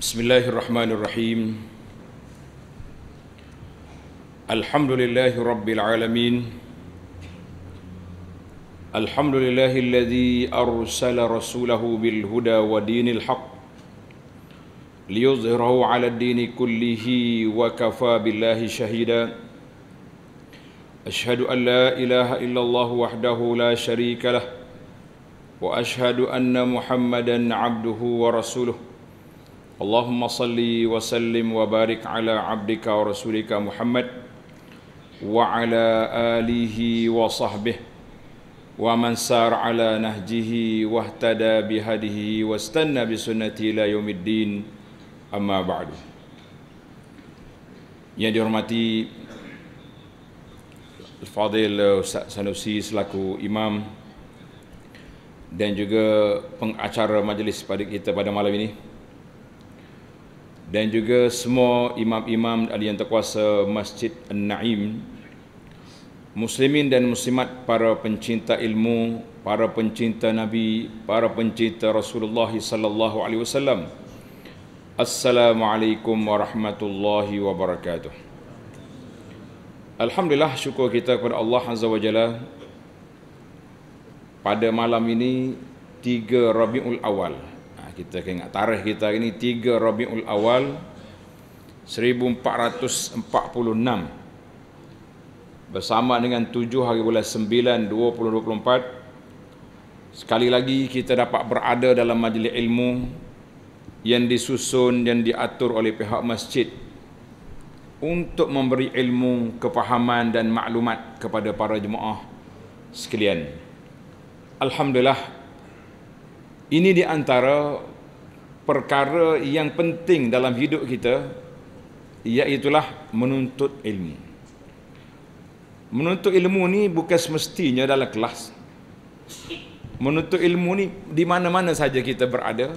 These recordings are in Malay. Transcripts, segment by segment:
بسم الله الرحمن الرحيم الحمد لله رب العالمين الحمد لله الذي أرسل رسوله بالهدى ودين الحق ليظهره على الدين كله وكفى بالله شهيدا أشهد أن لا إله إلا الله وحده لا شريك له وأشهد أن محمدا عبده ورسوله Allahumma salli wa sallim wa barik ala abdika wa rasulika Muhammad wa ala alihi wa sahbih wa mansar ala nahjihi wa bi bihadihi wa stanna bi sunnati ila yaumiddin amma ba'du yang dihormati Al-Fadhil Ustaz Sanusi selaku imam dan juga pengacara majlis pada kita pada malam ini dan juga semua imam-imam ahli yang terkuasa Masjid An-Naim muslimin dan muslimat para pencinta ilmu para pencinta nabi para pencinta Rasulullah sallallahu alaihi wasallam Assalamualaikum warahmatullahi wabarakatuh Alhamdulillah syukur kita kepada Allah Azza Wajalla Pada malam ini 3 Rabiul Awal 1400 kita ingat tarikh kita ini 3 Rabiul Awal 1446 bersama dengan 7 hari bulan 9 2024 sekali lagi kita dapat berada dalam majlis ilmu yang disusun dan diatur oleh pihak masjid untuk memberi ilmu, kefahaman dan maklumat kepada para jemaah sekalian. Alhamdulillah ini di antara perkara yang penting dalam hidup kita Iaitulah menuntut ilmu Menuntut ilmu ni bukan semestinya dalam kelas Menuntut ilmu ni di mana-mana saja kita berada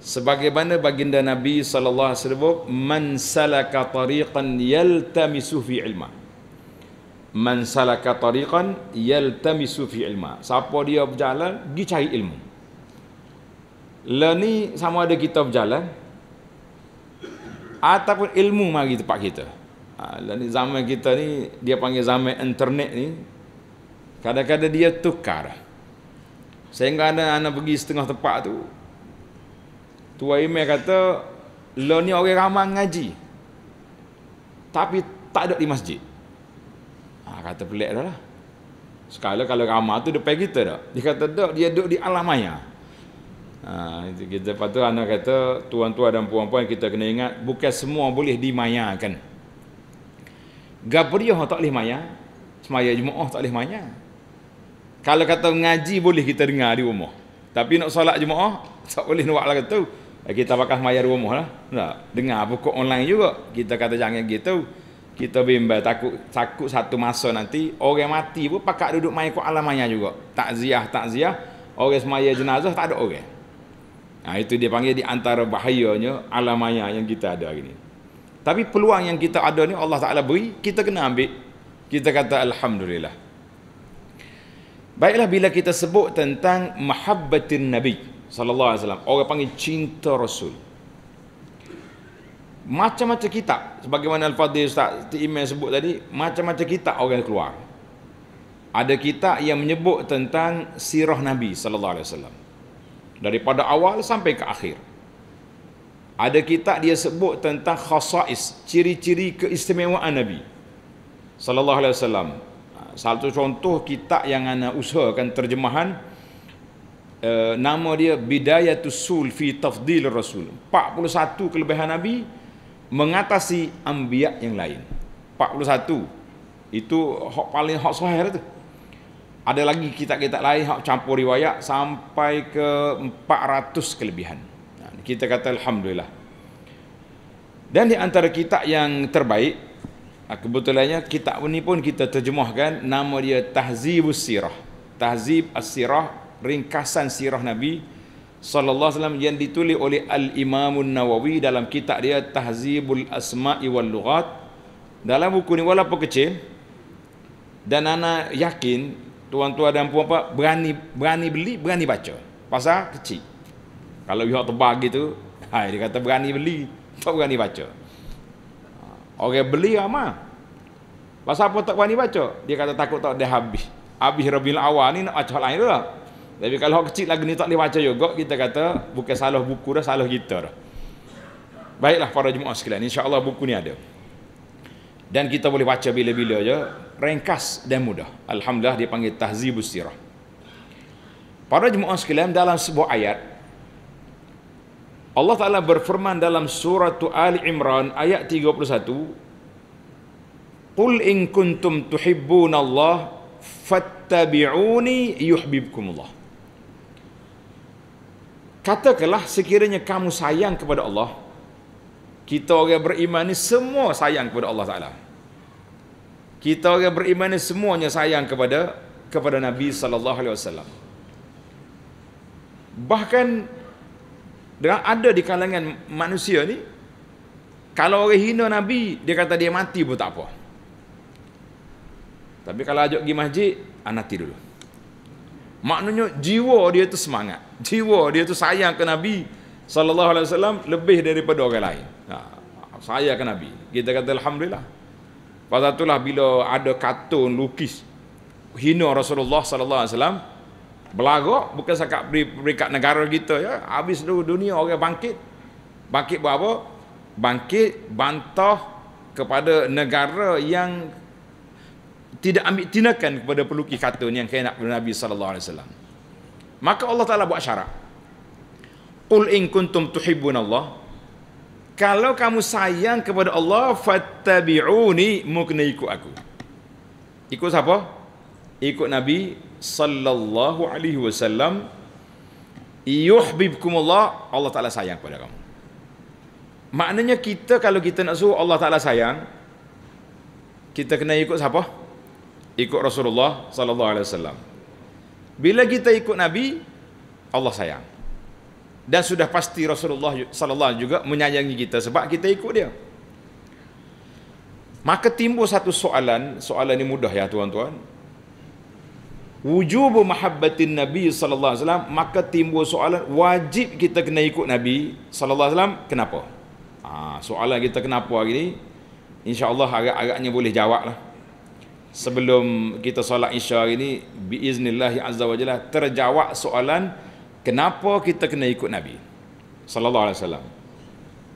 Sebagaimana baginda Nabi sallallahu alaihi wasallam man salaka tariqan yaltamisu fi ilma. Man salaka tariqan yaltamisu fi ilma. Siapa dia berjalan, pergi cari ilmu. Lah sama ada kita berjalan ataupun ilmu mari tempat kita. Ha, lah ni zaman kita ni dia panggil zaman internet ni kadang-kadang dia tukar. Sehingga ada anak pergi setengah tempat tu tua email kata lo lah ni orang ramai ngaji tapi tak ada di masjid. Ha, kata pelik dah lah. Sekala kalau ramai tu depan kita tak? Dia kata tak dia duduk di alam maya. Ha, itu kita patut anak kata tuan-tuan dan puan-puan kita kena ingat bukan semua boleh dimayakan. Gabriel tak boleh maya, semaya Jumaat tak boleh maya. Kalau kata ngaji boleh kita dengar di rumah. Tapi nak solat Jumaat tak boleh nak lah kata. Eh, kita pakai maya di rumah lah. Tak? Dengar buku online juga. Kita kata jangan gitu. Kita bimbang takut takut satu masa nanti orang mati pun pakak duduk main ke alam maya juga. Takziah takziah. Orang semaya jenazah tak ada orang. Nah ha, itu dia panggil di antara bahayanya alam maya yang kita ada hari ini. Tapi peluang yang kita ada ni Allah Ta'ala beri, kita kena ambil. Kita kata Alhamdulillah. Baiklah bila kita sebut tentang mahabbatin Nabi sallallahu alaihi wasallam orang panggil cinta Rasul. Macam-macam kitab sebagaimana Al-Fadhil Ustaz Imam sebut tadi, macam-macam kitab orang keluar. Ada kitab yang menyebut tentang sirah Nabi sallallahu alaihi wasallam daripada awal sampai ke akhir. Ada kitab dia sebut tentang khasais, ciri-ciri keistimewaan Nabi sallallahu alaihi wasallam. Satu contoh kitab yang ana usahakan terjemahan eh, nama dia Bidayatus Sul fi Tafdil Rasul. 41 kelebihan Nabi mengatasi anbiya yang lain. 41. Itu hak paling hak sahih itu ada lagi kitab-kitab lain hak campur riwayat sampai ke 400 kelebihan. Kita kata alhamdulillah. Dan di antara kitab yang terbaik kebetulannya kitab ini pun kita terjemahkan nama dia Tahzibus Sirah. Tahzib As-Sirah ringkasan sirah Nabi saw yang ditulis oleh Al-Imam nawawi dalam kitab dia Tahzibul Asma'i wal lugat Dalam buku ni walaupun kecil dan ana yakin tuan-tuan dan puan-puan berani berani beli, berani baca. pasal kecil. Kalau pihak tebal gitu, hai dia kata berani beli, tak berani baca. Ah, orang beli ramai. Pasal apa tak berani baca? Dia kata takut tak dah habis. Habis Rabiul Awal ni nak baca lain dah. Tapi kalau orang kecil lagi ni tak boleh baca juga, kita kata bukan salah buku dah, salah kita dah. Baiklah para jemaah sekalian, insya-Allah buku ni ada. Dan kita boleh baca bila-bila je ringkas dan mudah. Alhamdulillah dipanggil tahzibus sirah. Para jemaah sekalian dalam sebuah ayat Allah Taala berfirman dalam surah Ali Imran ayat 31 Qul in kuntum tuhibbun Allah fattabi'uni yuhibbukum Allah Katakanlah sekiranya kamu sayang kepada Allah kita orang beriman ini semua sayang kepada Allah Taala kita orang beriman ni semuanya sayang kepada kepada Nabi sallallahu alaihi wasallam. Bahkan dengan ada di kalangan manusia ni kalau orang hina Nabi, dia kata dia mati pun tak apa. Tapi kalau ajak pergi masjid, ah, tidur. dulu. Maknanya jiwa dia tu semangat. Jiwa dia tu sayang ke Nabi sallallahu alaihi wasallam lebih daripada orang lain. Ha, sayang ke Nabi. Kita kata alhamdulillah. Pada itulah bila ada kartun lukis hina Rasulullah sallallahu alaihi wasallam belagak bukan sekak peringkat negara kita ya habis tu dunia orang bangkit bangkit buat apa bangkit bantah kepada negara yang tidak ambil tindakan kepada pelukis kartun yang kena kepada Nabi sallallahu alaihi wasallam maka Allah Taala buat syarat qul in kuntum tuhibbun Allah kalau kamu sayang kepada Allah fattabi'uni mukni ikut aku ikut siapa ikut nabi sallallahu alaihi wasallam yuhibbukum Allah Allah taala sayang kepada kamu maknanya kita kalau kita nak suruh Allah taala sayang kita kena ikut siapa ikut Rasulullah sallallahu alaihi wasallam bila kita ikut nabi Allah sayang dan sudah pasti Rasulullah sallallahu alaihi juga menyayangi kita sebab kita ikut dia. Maka timbul satu soalan, soalan ini mudah ya tuan-tuan. Wujubu mahabbatin Nabi sallallahu alaihi wasallam, maka timbul soalan wajib kita kena ikut Nabi sallallahu alaihi wasallam kenapa? Ha, soalan kita kenapa hari Insya Allah agak-agaknya boleh jawab lah. Sebelum kita solat isya hari ini, biiznillahi azza wa terjawab soalan, Kenapa kita kena ikut Nabi Sallallahu Alaihi Wasallam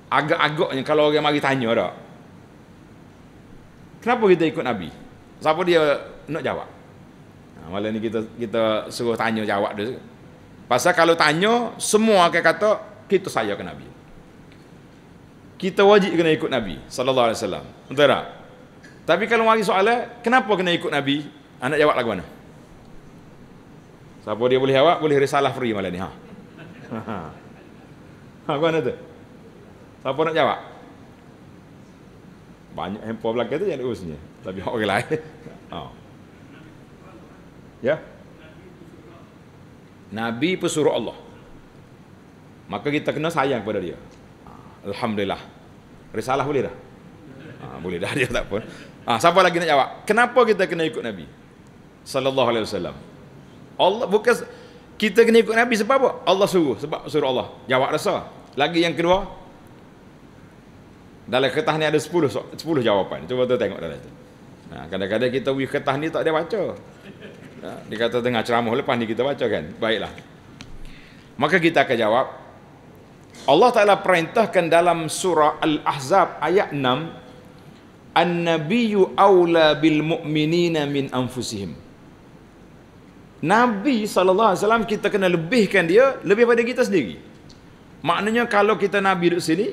Agak-agaknya kalau orang mari tanya tak Kenapa kita ikut Nabi Siapa dia nak jawab nah, ha, Malah ni kita kita suruh tanya jawab dia Pasal kalau tanya Semua akan kata kita saya ke Nabi Kita wajib kena ikut Nabi Sallallahu Alaihi Wasallam Betul tak Tapi kalau mari soalan Kenapa kena ikut Nabi Anak jawab lagu mana Siapa dia boleh jawab boleh risalah free malam ni ha. Ha. Ha mana tu? Siapa nak jawab? Banyak hempo belakang tu yang urusnya. Tapi orang lain. Ha. Ya. Nabi pesuruh Allah. Maka kita kena sayang kepada dia. Ha, Alhamdulillah. Risalah boleh dah? Ha, boleh dah dia tak apa. Ha, siapa lagi nak jawab? Kenapa kita kena ikut Nabi? Sallallahu alaihi wasallam. Allah bukan kita kena ikut Nabi sebab apa? Allah suruh. Sebab suruh Allah. Jawab rasa. Lagi yang kedua. Dalam kertas ni ada 10, 10 jawapan. Cuba tu tengok dalam tu. Nah, ha, kadang-kadang kita wih kertas ni tak ada baca. Nah, ha, dia kata tengah ceramah lepas ni kita baca kan. Baiklah. Maka kita akan jawab. Allah Ta'ala perintahkan dalam surah Al-Ahzab ayat 6. An-Nabiyu awla bil Mu'minin min anfusihim. Nabi SAW kita kena lebihkan dia lebih pada kita sendiri. Maknanya kalau kita Nabi duduk sini,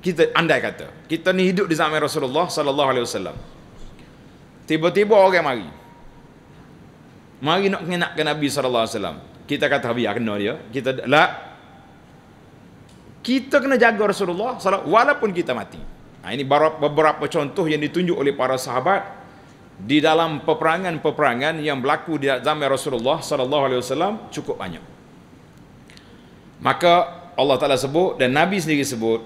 kita andai kata, kita ni hidup di zaman Rasulullah SAW. Tiba-tiba orang mari. Mari nak mengenakkan Nabi SAW. Kita kata, biar ah, kena dia. Kita, la Kita kena jaga Rasulullah SAW walaupun kita mati. Nah, ha, ini beberapa contoh yang ditunjuk oleh para sahabat di dalam peperangan-peperangan yang berlaku di zaman Rasulullah sallallahu alaihi wasallam cukup banyak. Maka Allah Taala sebut dan Nabi sendiri sebut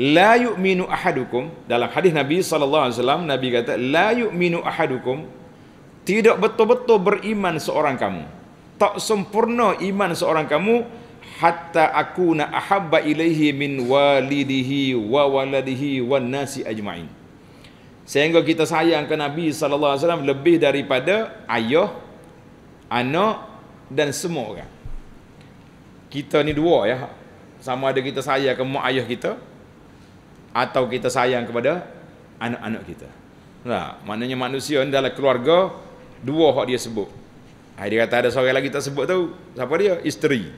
la yu'minu ahadukum dalam hadis Nabi sallallahu alaihi wasallam Nabi kata la yu'minu ahadukum tidak betul-betul beriman seorang kamu. Tak sempurna iman seorang kamu hatta aku na ahabba ilaihi min walidihi wa waladihi wan nasi ajma'in sehingga kita sayang ke Nabi sallallahu alaihi wasallam lebih daripada ayah, anak dan semua orang. Kita ni dua ya. Sama ada kita sayang ke mak ayah kita atau kita sayang kepada anak-anak kita. Nah, maknanya manusia ni dalam keluarga dua hak dia sebut. Hai dia kata ada seorang lagi tak sebut tahu. Siapa dia? Isteri.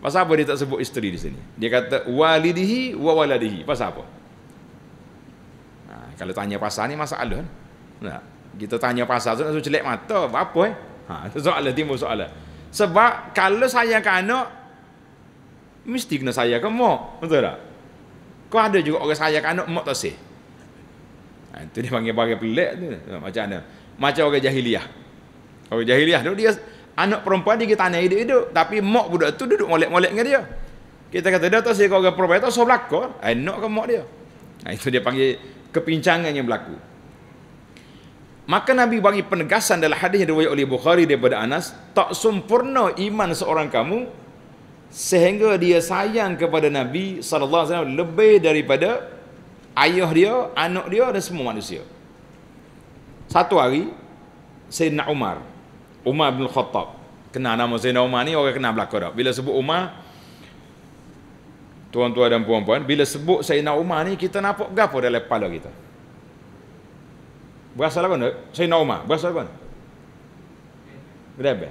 Pasal apa dia tak sebut isteri di sini? Dia kata walidihi wa waladihi. Pasal apa? kalau tanya pasal ni masalah nah, kita tanya pasal tu nak suruh mata apa eh ha, itu soalan timbul soalan sebab kalau saya ke anak mesti kena saya ke mak betul tak kau ada juga orang saya ke anak mak tak sih ha, itu dia panggil bagai pelik tu ha, macam mana macam orang jahiliah orang jahiliah tu dia anak perempuan dia kita hidup-hidup tapi mak budak tu duduk molek-molek dengan dia kita kata dia tak sih kau orang perempuan tu sebelah kau ha, anak ke mak dia ha, itu dia panggil kepincangan yang berlaku. Maka Nabi bagi penegasan dalam hadis yang diriwayatkan oleh Bukhari daripada Anas, tak sempurna iman seorang kamu sehingga dia sayang kepada Nabi sallallahu alaihi wasallam lebih daripada ayah dia, anak dia dan semua manusia. Satu hari Sayyidina Umar, Umar bin Khattab, kenal nama Sayyidina Umar ni orang kenal belakang dah. Bila sebut Umar, tuan-tuan dan puan-puan, bila sebut Sayyidina Umar ni, kita nampak gapo dalam kepala kita? Berasa lah mana? Sayyidina Umar, berasa lah mana? Grebe.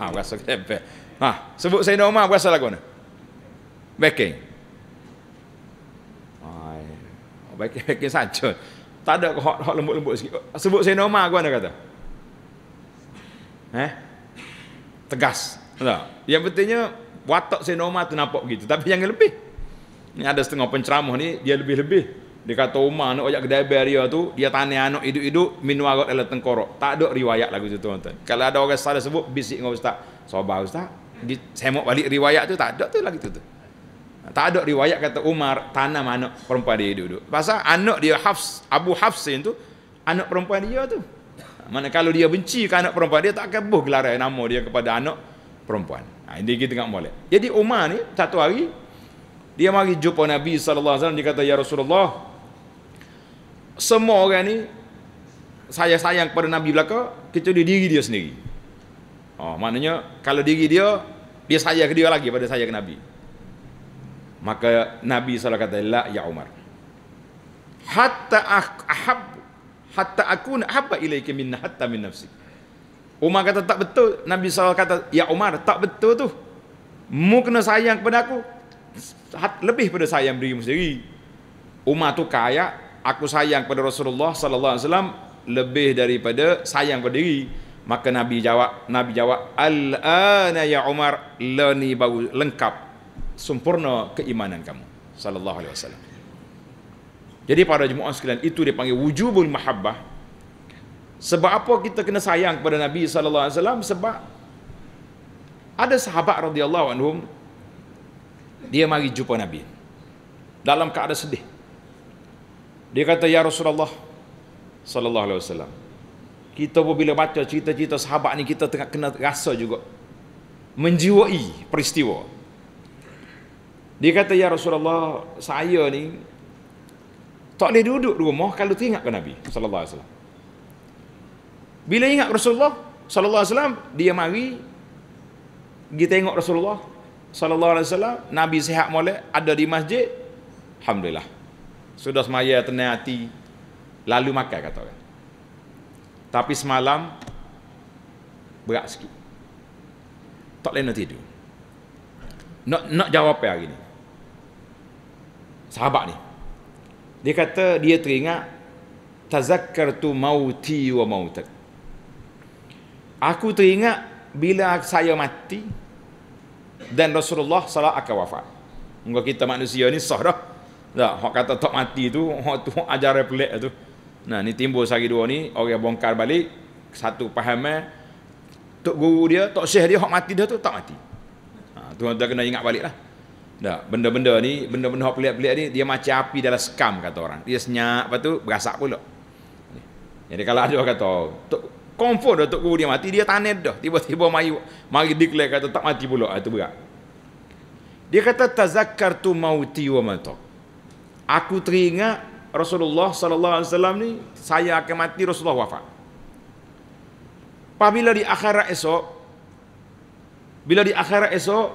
Ha, berasa grebe. Ha, sebut Sayyidina Umar, berasa lah mana? Beking. Beking-beking saja. Tak ada kok hot, hot lembut-lembut sikit. Sebut Sayyidina Umar, kau mana kata? Eh? Tegas. Tak? Yang pentingnya, watak saya Umar tu nampak begitu. Tapi yang lebih. Ni ada setengah penceramah ni, dia lebih-lebih. Dia kata Umar nak ajak kedai beria tu, dia tanya anak hidup-hidup, minum arut dalam tengkorok. Tak ada riwayat lagu tu tuan-tuan. Kalau ada orang salah sebut, bisik dengan ustaz. Sobat ustaz, di, semok balik riwayat tu, tak ada tu lagi tu tu. Tak ada riwayat kata Umar tanam anak perempuan dia hidup-hidup. Pasal anak dia Hafs, Abu Hafsin tu, anak perempuan dia tu. Mana kalau dia benci ke anak perempuan dia, tak akan buh gelaran nama dia kepada anak perempuan. Ha, ini kita tengok molek. Jadi Umar ni satu hari dia mari jumpa Nabi sallallahu alaihi wasallam dia kata ya Rasulullah semua orang ni saya sayang kepada Nabi belaka kecuali diri dia sendiri. Oh, maknanya kalau diri dia dia sayang ke dia lagi pada saya ke Nabi. Maka Nabi SAW kata, La ya Umar. Hatta ahab, hatta akun nak haba ilaiki minna hatta min nafsi. Umar kata tak betul. Nabi SAW kata, Ya Umar, tak betul tu. Mu kena sayang kepada aku. Lebih pada sayang dirimu sendiri. Umar tu kaya, aku sayang kepada Rasulullah sallallahu alaihi wasallam lebih daripada sayang pada diri. Maka Nabi jawab, Nabi jawab, "Al-ana ya Umar, lani bau lengkap sempurna keimanan kamu." Sallallahu alaihi wasallam. Jadi para jemaah sekalian, itu dipanggil wujubul mahabbah. Sebab apa kita kena sayang kepada Nabi sallallahu alaihi wasallam? Sebab ada sahabat radhiyallahu anhum dia mari jumpa Nabi dalam keadaan sedih. Dia kata ya Rasulullah sallallahu alaihi wasallam. Kita pun bila baca cerita-cerita sahabat ni kita tengah kena rasa juga menjiwai peristiwa. Dia kata ya Rasulullah saya ni tak boleh duduk rumah kalau teringat ke Nabi sallallahu alaihi wasallam. Bila ingat Rasulullah sallallahu alaihi wasallam dia mari pergi tengok Rasulullah sallallahu alaihi wasallam Nabi sihat molek ada di masjid alhamdulillah. Sudah semaya tenang hati lalu makan kata orang. Tapi semalam berat sikit. Tak lena tidur. Nak nak jawab apa hari ni? Sahabat ni. Dia kata dia teringat tazakkartu mauti wa mautak. Aku teringat bila saya mati dan Rasulullah salah akan wafat. Muka kita manusia ni sah dah. Dah, hok kata tak mati tu, hok tu hok ajar pelik tu. Nah, ni timbul sehari dua ni, orang bongkar balik satu pahaman eh, tok guru dia, tok syekh dia hok mati dia tu tak mati. Ha, tu orang kena ingat lah. Dah, benda-benda ni, benda-benda hok pelik-pelik ni dia macam api dalam sekam kata orang. Dia senyap, lepas tu berasak pula. Jadi kalau ada orang kata, Confirm Datuk Guru dia mati Dia tanet dah Tiba-tiba mari, mari declare kata tak mati pula Itu ah, berat Dia kata Tazakkartu mauti wa matok Aku teringat Rasulullah sallallahu alaihi wasallam ni saya akan mati Rasulullah wafat. Apabila di akhirat esok bila di akhirat esok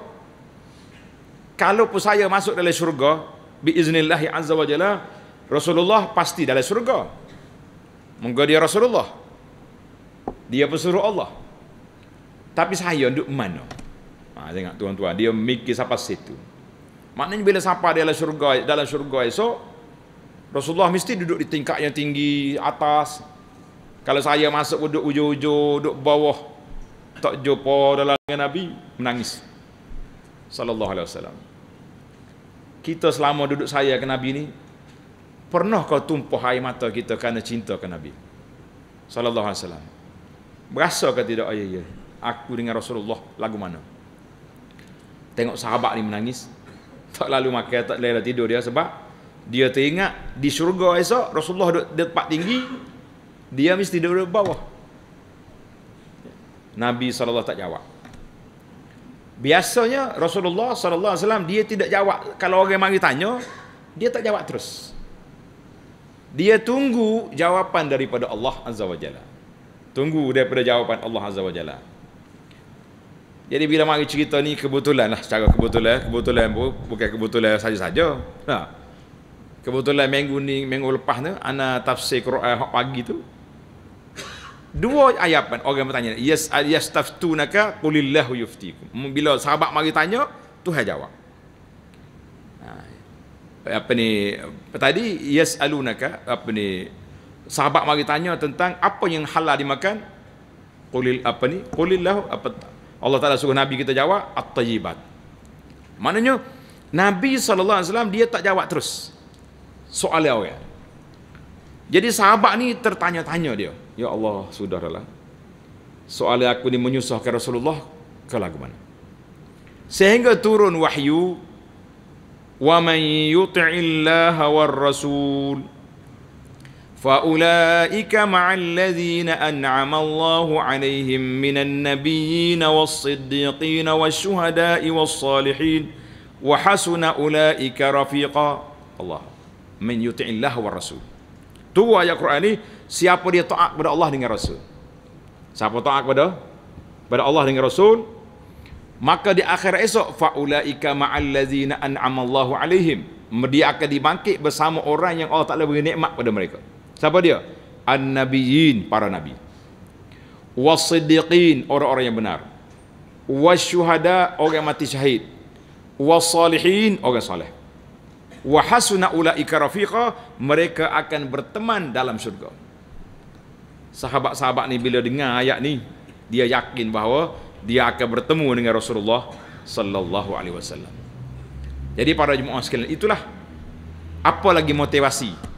kalau pun saya masuk dalam syurga biiznillah azza wajalla Rasulullah pasti dalam syurga. Moga dia Rasulullah. Dia pesuruh Allah. Tapi saya duduk mana? Ha, tengok tuan-tuan, dia mikir sampai situ. Maknanya bila siapa dia dalam syurga, dalam syurga esok, Rasulullah mesti duduk di tingkat yang tinggi, atas. Kalau saya masuk duduk ujung-ujung, duduk bawah, tak jumpa dalam dengan Nabi, menangis. Sallallahu alaihi wasallam. Kita selama duduk saya ke Nabi ni, pernah kau tumpah air mata kita kerana cinta ke Nabi? Sallallahu alaihi wasallam. Berasa ke tidak ayah ya? Aku dengan Rasulullah lagu mana? Tengok sahabat ni menangis. Tak lalu makan, tak lalu tidur dia sebab dia teringat di syurga esok Rasulullah duduk di tempat tinggi dia mesti duduk di bawah. Nabi SAW tak jawab. Biasanya Rasulullah SAW dia tidak jawab kalau orang mari tanya dia tak jawab terus. Dia tunggu jawapan daripada Allah Azza wa Jalla. Tunggu daripada jawapan Allah Azza wa Jalla. Jadi bila mari cerita ni kebetulan lah secara kebetulan, kebetulan pun bukan kebetulan saja-saja. Ha. Kebetulan minggu ni minggu lepas tu ana tafsir Quran hak pagi tu. Dua ayat pun orang bertanya, "Yas yastaftunaka qulillahu yuftikum." Hmm, bila sahabat mari tanya, Tuhan jawab. Ha. Apa ni? Tadi yasalunaka apa ni? sahabat mari tanya tentang apa yang halal dimakan qulil apa ni qulillah apa Allah Taala suruh nabi kita jawab at-tayyibat maknanya nabi sallallahu alaihi wasallam dia tak jawab terus soalan orang jadi sahabat ni tertanya-tanya dia ya Allah sudahlah soalan aku ni menyusahkan Rasulullah ke lagu mana sehingga turun wahyu wa man yuti'illah war rasul فأولئك مع الذين أنعم الله عليهم من النبيين والصديقين والشهداء والصالحين وحسن أولئك رفيقا الله من يطع الله والرسول تو يا قرآني siapa dia taat kepada Allah dengan Rasul siapa taat kepada kepada Allah dengan Rasul maka di akhir esok faulaika ma'allazina an'amallahu alaihim dia akan dibangkit bersama orang yang Allah Taala beri nikmat kepada mereka Siapa dia? An-nabiyyin para nabi. Was-siddiqin orang-orang yang benar. Was-syuhada orang yang mati syahid. Was-salihin orang saleh, Wa hasuna ulaika rafiqa mereka akan berteman dalam syurga. Sahabat-sahabat ni bila dengar ayat ni dia yakin bahawa dia akan bertemu dengan Rasulullah sallallahu alaihi wasallam. Jadi para jemaah sekalian itulah apa lagi motivasi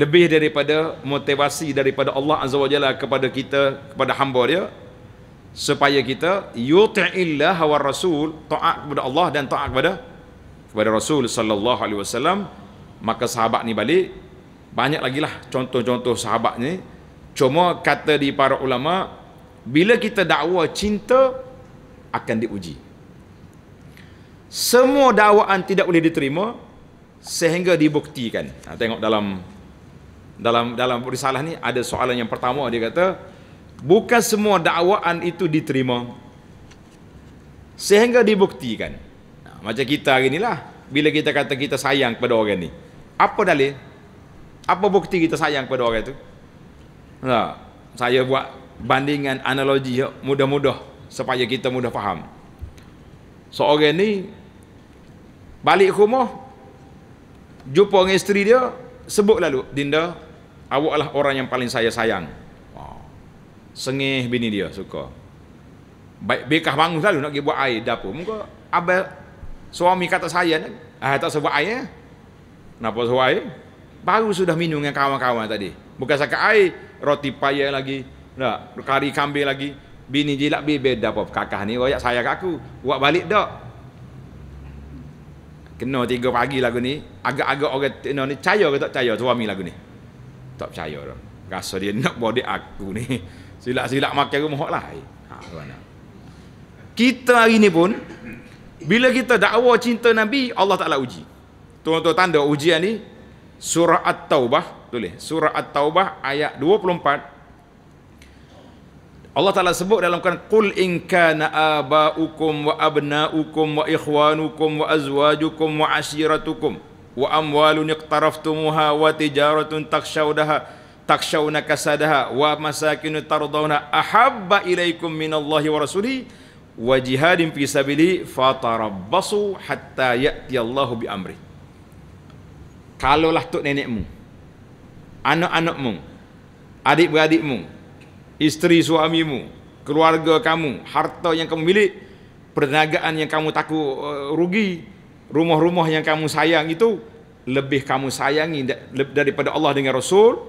lebih daripada motivasi daripada Allah Azza wa Jalla kepada kita kepada hamba dia supaya kita yuti'illah wa rasul taat kepada Allah dan taat kepada kepada Rasul sallallahu alaihi wasallam maka sahabat ni balik banyak lagi lah contoh-contoh sahabat ni cuma kata di para ulama bila kita dakwa cinta akan diuji semua dakwaan tidak boleh diterima sehingga dibuktikan ha, tengok dalam dalam dalam risalah ni ada soalan yang pertama dia kata bukan semua dakwaan itu diterima sehingga dibuktikan nah, macam kita hari inilah bila kita kata kita sayang kepada orang ni apa dalil apa bukti kita sayang kepada orang itu nah, saya buat bandingan analogi ya, mudah-mudah supaya kita mudah faham seorang ni balik rumah jumpa dengan isteri dia sebut lalu dinda awaklah orang yang paling saya sayang sengih bini dia suka baik bekah bangun selalu nak pergi buat air dapur muka abel suami kata saya nak, ah tak sebut air eh. kenapa sebut air baru sudah minum dengan kawan-kawan tadi bukan sakit air roti payah lagi nak kari kambing lagi bini jilat bibir dapur kakak ni royak saya kat aku buat balik tak kena tiga pagi lagu ni agak-agak orang tino ni percaya ke tak percaya suami lagu ni tak percaya dah rasa dia nak body aku ni silap-silap makan rumah hok lah ha kita hari ni pun bila kita dakwa cinta nabi Allah Taala uji tuan-tuan tanda ujian ni surah at-taubah tulis surah at-taubah ayat 24 Allah Taala sebut dalam Quran qul in kana abaukum wa abnaukum wa ikhwanukum wa azwajukum wa ashiratukum wa amwalun iqtaraftumuha wa tijaratun takshawdaha takshawna kasadaha wa masakinu tardawna ahabba ilaikum minallahi wa rasulihi wa jihadin fi sabili fatarabbasu hatta ya'ti Allahu bi amri kalaulah tok nenekmu anak-anakmu adik-beradikmu isteri suamimu, keluarga kamu, harta yang kamu milik, perniagaan yang kamu takut eh, rugi, rumah-rumah yang kamu sayang itu lebih kamu sayangi daripada Allah dengan Rasul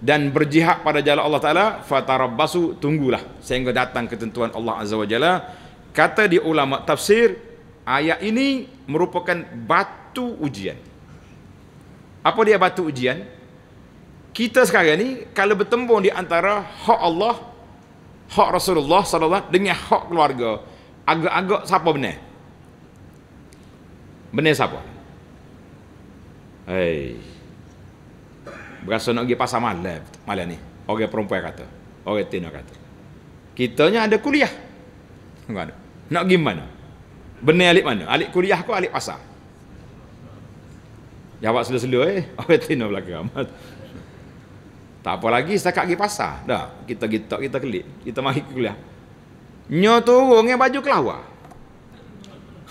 dan berjihad pada jalan Allah Taala fatarabbasu tunggulah sehingga datang ketentuan Allah Azza wa Jalla kata di ulama tafsir ayat ini merupakan batu ujian apa dia batu ujian kita sekarang ni kalau bertembung di antara hak Allah hak Rasulullah saw dengan hak keluarga agak-agak siapa benar benar siapa hei berasa nak pergi pasar malam malam ni orang perempuan kata orang tina kata kitanya ada kuliah nak pergi mana benar alik mana alik kuliah ke alik pasal. jawab selesai eh orang tina belakang tak apa lagi setakat pergi pasar. Dah, kita kita kita kelik, kita mari kuliah. Nyo turun dengan baju kelawa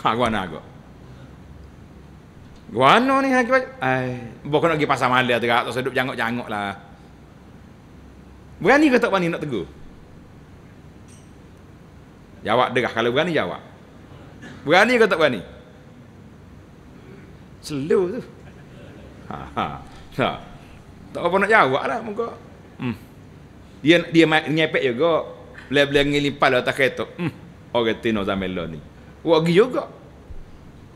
Ha gua nak aku. Gua no ni hak baju. Ai, bok nak pergi pasar mali dia gak, tak sedup jangok-jangok lah. Berani ke tak berani nak tegur? Jawab derah kalau berani jawab. Berani ke tak berani? Selur tu. Ha ha. Ha. Tak apa nak jawab lah muka. Hmm. Dia dia mai nyepek juga. Bila-bila ngilin pala atas kereta. Hmm. Orang oh, tino zaman lo ni. Wagi juga.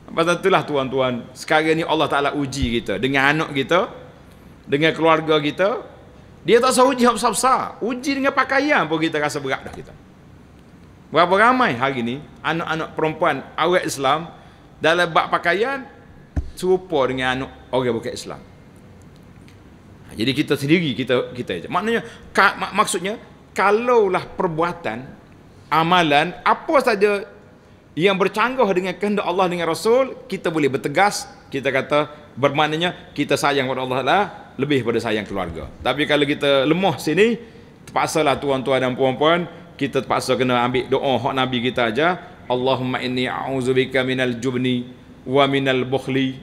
Lepas tu lah tuan-tuan. Sekarang ni Allah Ta'ala uji kita. Dengan anak kita. Dengan keluarga kita. Dia tak sah uji besar sah. Uji dengan pakaian pun kita rasa berat dah kita. Berapa ramai hari ni anak-anak perempuan awet Islam dalam bak pakaian serupa dengan anak orang bukan Islam. Ha, jadi kita sendiri kita kita aja. Maknanya ka, mak, maksudnya kalaulah perbuatan amalan apa saja yang bercanggah dengan kehendak Allah dengan Rasul, kita boleh bertegas, kita kata bermaknanya kita sayang kepada Allah lah lebih pada sayang keluarga. Tapi kalau kita lemah sini, terpaksa lah tuan-tuan dan puan-puan, kita terpaksa kena ambil doa hak Nabi kita aja. Allahumma inni a'udzubika minal jubni wa minal bukhli.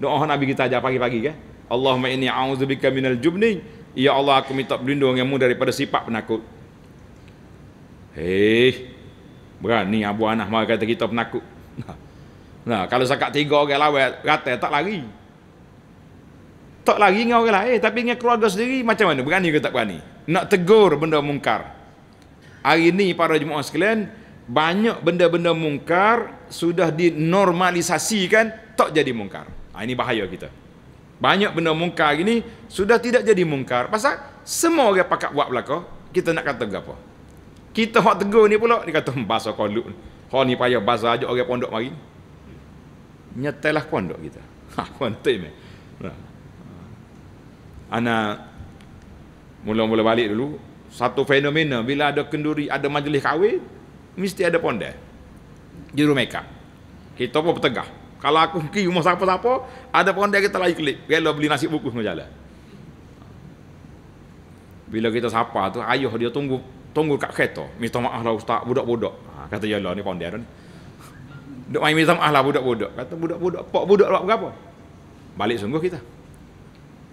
Doa hak Nabi kita aja pagi-pagi kan? Ya? Allahumma inni a'udzubika minal jubni. Ya Allah aku minta perlindungan kamu daripada sifat penakut. Hei. Berani Abu Anah mara kata kita penakut. Nah, kalau sakak tiga orang lawan rata tak lari. Tak lari dengan orang lain eh, tapi dengan keluarga sendiri macam mana? Berani ke tak berani? Nak tegur benda mungkar. Hari ini para jemaah sekalian banyak benda-benda mungkar sudah dinormalisasikan tak jadi mungkar. Ha, ini bahaya kita. Banyak benda mungkar gini sudah tidak jadi mungkar. Pasal semua orang pakat buat belaka, kita nak kata apa? Kita hak tegur ni pula dikata hmm, bahasa kolut. Ha ni payah bahasa ajak orang pondok mari. Nyetelah pondok kita. Ha kuantai meh. Ha. Ana mula-mula balik dulu satu fenomena bila ada kenduri ada majlis kahwin mesti ada pondok. Juru mekap. Kita pun bertegah. Kalau aku pergi rumah siapa-siapa, ada pondek kita lagi kelip. Gelo beli nasi bungkus dengan jalan. Bila kita sapa tu, ayuh dia tunggu tunggu kat kereta. Minta maaf lah ustaz, budak-budak. Ha, kata, ya lah ni pondek ni. Duk main minta maaf lah budak-budak. Kata, budak-budak. Pak budak buat apa? Balik sungguh kita.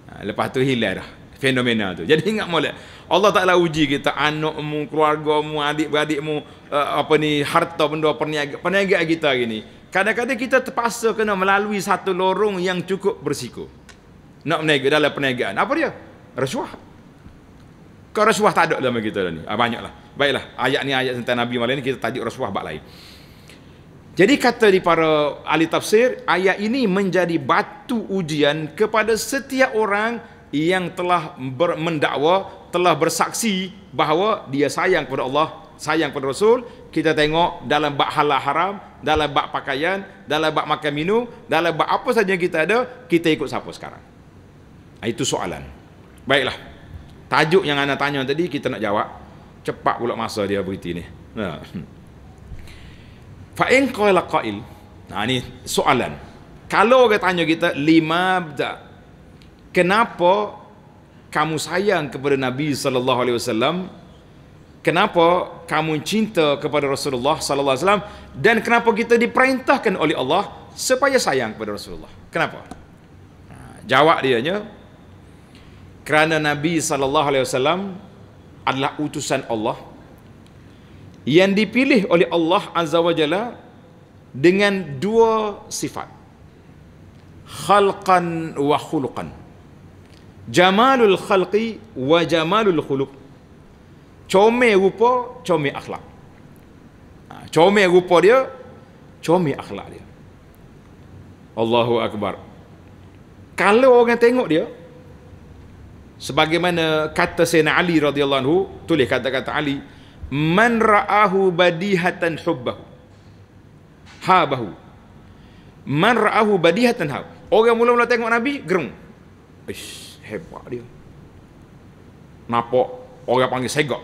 Ha, lepas tu hilang dah fenomena tu. Jadi ingat molek. Allah Taala uji kita anakmu, keluargamu, adik-beradikmu, uh, eh, apa ni harta benda perniaga. Perniaga kita gini, Kadang-kadang kita terpaksa kena melalui satu lorong yang cukup bersiko. Nak berniaga dalam perniagaan. Apa dia? Rasuah. Kalau rasuah tak ada dalam kita ni. Ah, banyaklah. Baiklah. Ayat ni ayat tentang Nabi malam ni kita tajuk rasuah bab lain. Jadi kata di para ahli tafsir, ayat ini menjadi batu ujian kepada setiap orang yang telah ber- mendakwa, telah bersaksi bahawa dia sayang kepada Allah, sayang kepada Rasul kita tengok dalam bak halal haram, dalam bak pakaian, dalam bak makan minum, dalam bak apa saja yang kita ada, kita ikut siapa sekarang? Ah, itu soalan. Baiklah. Tajuk yang anda tanya tadi, kita nak jawab. Cepat pula masa dia berhenti ni. Ha. Fa'in qaila qail. Nah ha, ini soalan. Kalau orang tanya kita lima abda. Kenapa kamu sayang kepada Nabi sallallahu alaihi wasallam kenapa kamu cinta kepada Rasulullah sallallahu alaihi wasallam dan kenapa kita diperintahkan oleh Allah supaya sayang kepada Rasulullah? Kenapa? Ha, jawab dia nya kerana Nabi sallallahu alaihi wasallam adalah utusan Allah yang dipilih oleh Allah azza wajalla dengan dua sifat khalqan wa khuluqan jamalul khalqi wa jamalul khuluq comel rupa, comel akhlak. Ha, comel rupa dia, comel akhlak dia. Allahu Akbar. Kalau orang tengok dia, sebagaimana kata Sayyidina Ali radhiyallahu anhu, tulis kata-kata Ali, man ra'ahu badihatan hubbahu. Habahu. Man ra'ahu badihatan hab. Orang mula-mula tengok Nabi, gerung. Ish, hebat dia. Nampak orang panggil segak.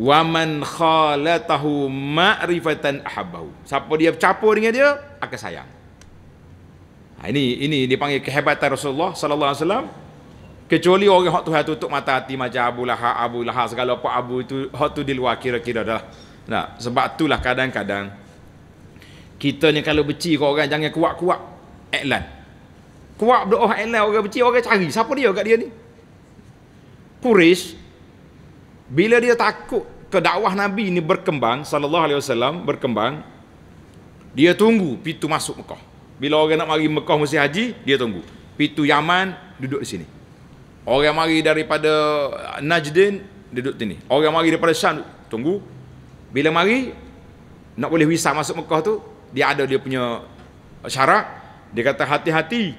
Waman khalatahu ma'rifatan ahabbahu. Siapa dia bercampur dengan dia, akan sayang. Ha, ini ini dipanggil kehebatan Rasulullah sallallahu alaihi wasallam. Kecuali orang hak Tuhan tutup mata hati macam Abu Lahab, Abu Lahab segala apa Abu itu hak tu di luar kira-kira dah. Lah. Nah, sebab itulah kadang-kadang kita ni kalau beci kau orang jangan kuat-kuat iklan. Kuat berdoa iklan orang beci orang cari. Siapa dia kat dia ni? Quraisy bila dia takut ke dakwah Nabi ini berkembang sallallahu alaihi wasallam berkembang dia tunggu pintu masuk Mekah bila orang nak mari Mekah mesti haji dia tunggu pintu Yaman duduk di sini orang mari daripada Najdin duduk sini orang mari daripada Syam tunggu bila mari nak boleh wisah masuk Mekah tu dia ada dia punya syarat dia kata hati-hati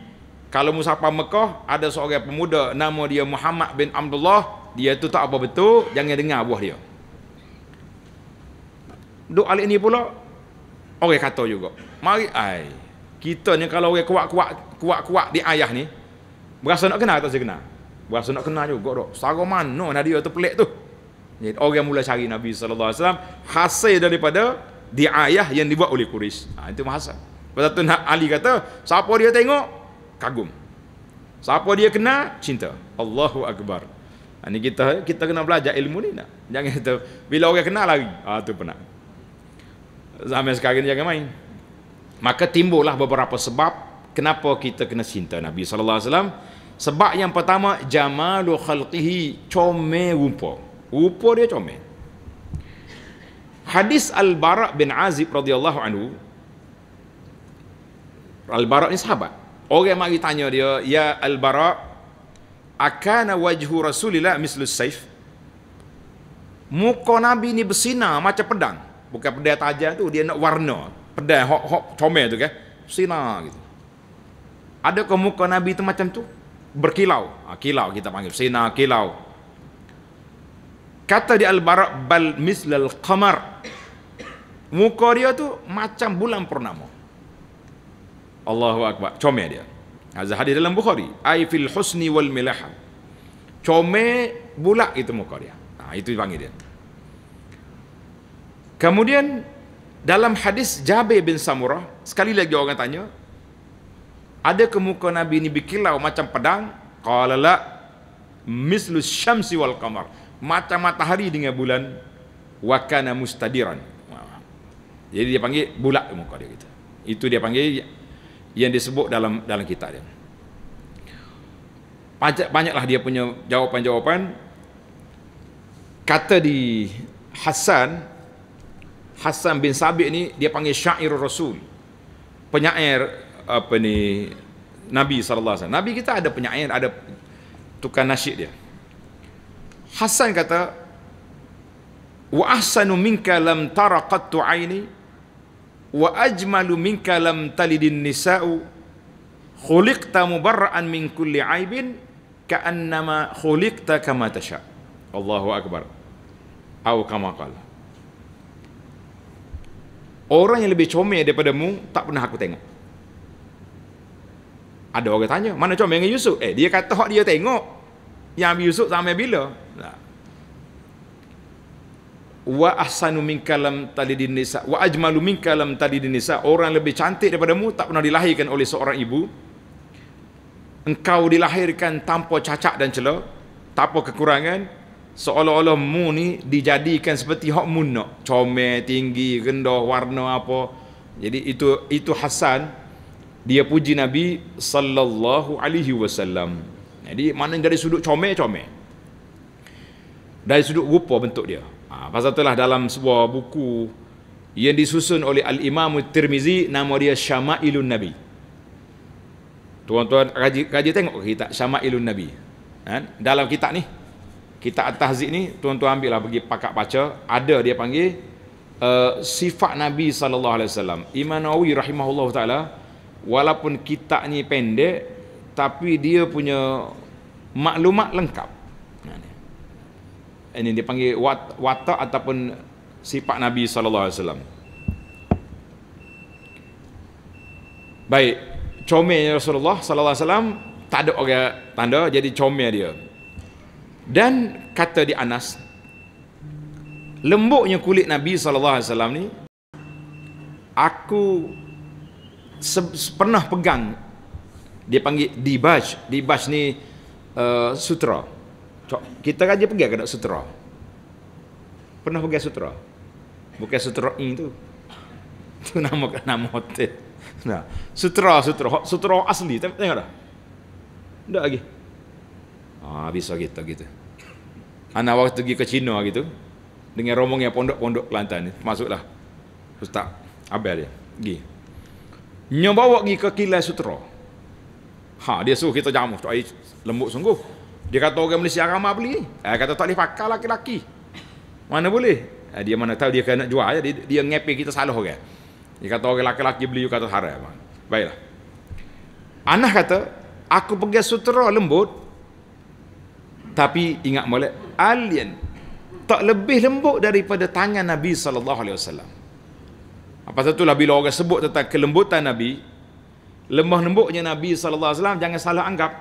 kalau musafir Mekah ada seorang pemuda nama dia Muhammad bin Abdullah dia tu tak apa betul jangan dengar buah dia duk alik ni pula orang kata juga mari ai kita ni kalau orang kuat-kuat kuat-kuat di ayah ni berasa nak kenal atau saya kenal berasa nak kenal juga dok sara mana nak dia tu pelik tu jadi orang mula cari Nabi sallallahu alaihi wasallam hasil daripada di ayah yang dibuat oleh Quraisy ha, itu bahasa Lepas tu Ali kata, siapa dia tengok? Kagum. Siapa dia kenal? Cinta. Allahu Akbar. Ini ha, kita kita kena belajar ilmu ni nak. Jangan kata bila orang kenal lagi. Ah ha, tu pernah. Zaman sekarang ni jangan main. Maka timbullah beberapa sebab kenapa kita kena cinta Nabi sallallahu alaihi wasallam. Sebab yang pertama jamalu khalqihi come rupa. Rupa dia come. Hadis Al-Bara bin Azib radhiyallahu anhu. Al-Bara ni sahabat. Orang mari tanya dia, "Ya Al-Bara, akana wajhu rasulillah mislu saif muka nabi ni bersinar macam pedang bukan pedang tajam tu dia nak warna pedang hok hok comel tu ke kan? sinar gitu ada ke muka nabi tu macam tu berkilau ha, kilau kita panggil sinar kilau kata di al-bara bal mislal qamar muka dia tu macam bulan purnama Allahu akbar comel dia Hadis hadis dalam Bukhari. Ai fil husni wal milaha. Come bulak itu muka dia. Ha, itu dipanggil dia. Kemudian dalam hadis Jabir bin Samurah, sekali lagi orang tanya, ada ke muka Nabi ini berkilau macam pedang? Qala la mislu syamsi wal qamar. Macam matahari dengan bulan wa kana mustadiran. Jadi dia panggil bulak muka dia gitu. Itu dia panggil yang disebut dalam dalam kitab dia. Banyak, banyaklah dia punya jawapan-jawapan. Kata di Hasan, Hasan bin Sabit ni dia panggil syair Rasul. Penyair apa ni Nabi SAW. Nabi kita ada penyair, ada tukar nasyid dia. Hasan kata, Wa ahsanu minka lam tara qattu aini wa ajmalu minka lam talidin nisa'u khuliqta mubarra'an min kulli aibin ka'annama khuliqta kama tasha Allahu akbar atau kama qala Orang yang lebih comel daripada mu tak pernah aku tengok. Ada orang tanya, mana comel dengan Yusuf? Eh, dia kata hak dia tengok. Yang Yusuf sampai bila? Nah wa ahsanu minka lam talidin nisa wa ajmalu minka lam talidin nisa orang lebih cantik daripada mu tak pernah dilahirkan oleh seorang ibu engkau dilahirkan tanpa cacat dan celah tanpa kekurangan seolah-olah mu ni dijadikan seperti hak mu nak comel tinggi rendah warna apa jadi itu itu hasan dia puji nabi sallallahu alaihi wasallam jadi mana dari sudut comel comel dari sudut rupa bentuk dia Ah, pasal itulah dalam sebuah buku yang disusun oleh Al-Imam Tirmizi nama dia Syama'ilun Nabi. Tuan-tuan kaji, tengok kitab Syama'ilun Nabi. Ha? Dalam kitab ni, kitab At-Tahzid ni, tuan-tuan ambil lah pergi pakat baca, ada dia panggil uh, sifat Nabi sallallahu alaihi wasallam. Imam Nawawi rahimahullah taala walaupun kitab ni pendek tapi dia punya maklumat lengkap ini dipanggil wat, watak ataupun sifat Nabi saw. Baik, comel Rasulullah saw tak ada orang tanda jadi comel dia. Dan kata di Anas lembuknya kulit Nabi saw ni aku pernah pegang dia panggil dibaj dibaj ni uh, sutra kita kan je pergi ke sutera. Pernah pergi sutera? Bukan sutera ini tu. Tu nama kan nama hotel. Nah, sutera sutera sutera asli tengok, tengok dah. Dah lagi. Ah, bisa kita gitu. Anak waktu pergi ke Cina gitu dengan rombongnya pondok-pondok Kelantan ni, masuklah. Ustaz Abel dia pergi. Nyo bawa pergi ke kilai sutera. Ha, dia suruh kita jamu, lembut sungguh. Dia kata orang Malaysia ramah beli ni. Eh, kata tak boleh pakai laki-laki. Mana boleh? Eh, dia mana tahu dia kena jual ya? dia, dia ngepi kita salah orang. Dia kata orang laki-laki beli juga kata haram. Baiklah. Anah kata, aku pergi sutera lembut tapi ingat molek alien tak lebih lembut daripada tangan Nabi sallallahu alaihi wasallam. Apa satu lah bila orang sebut tentang kelembutan Nabi, lemah lembutnya Nabi sallallahu alaihi wasallam jangan salah anggap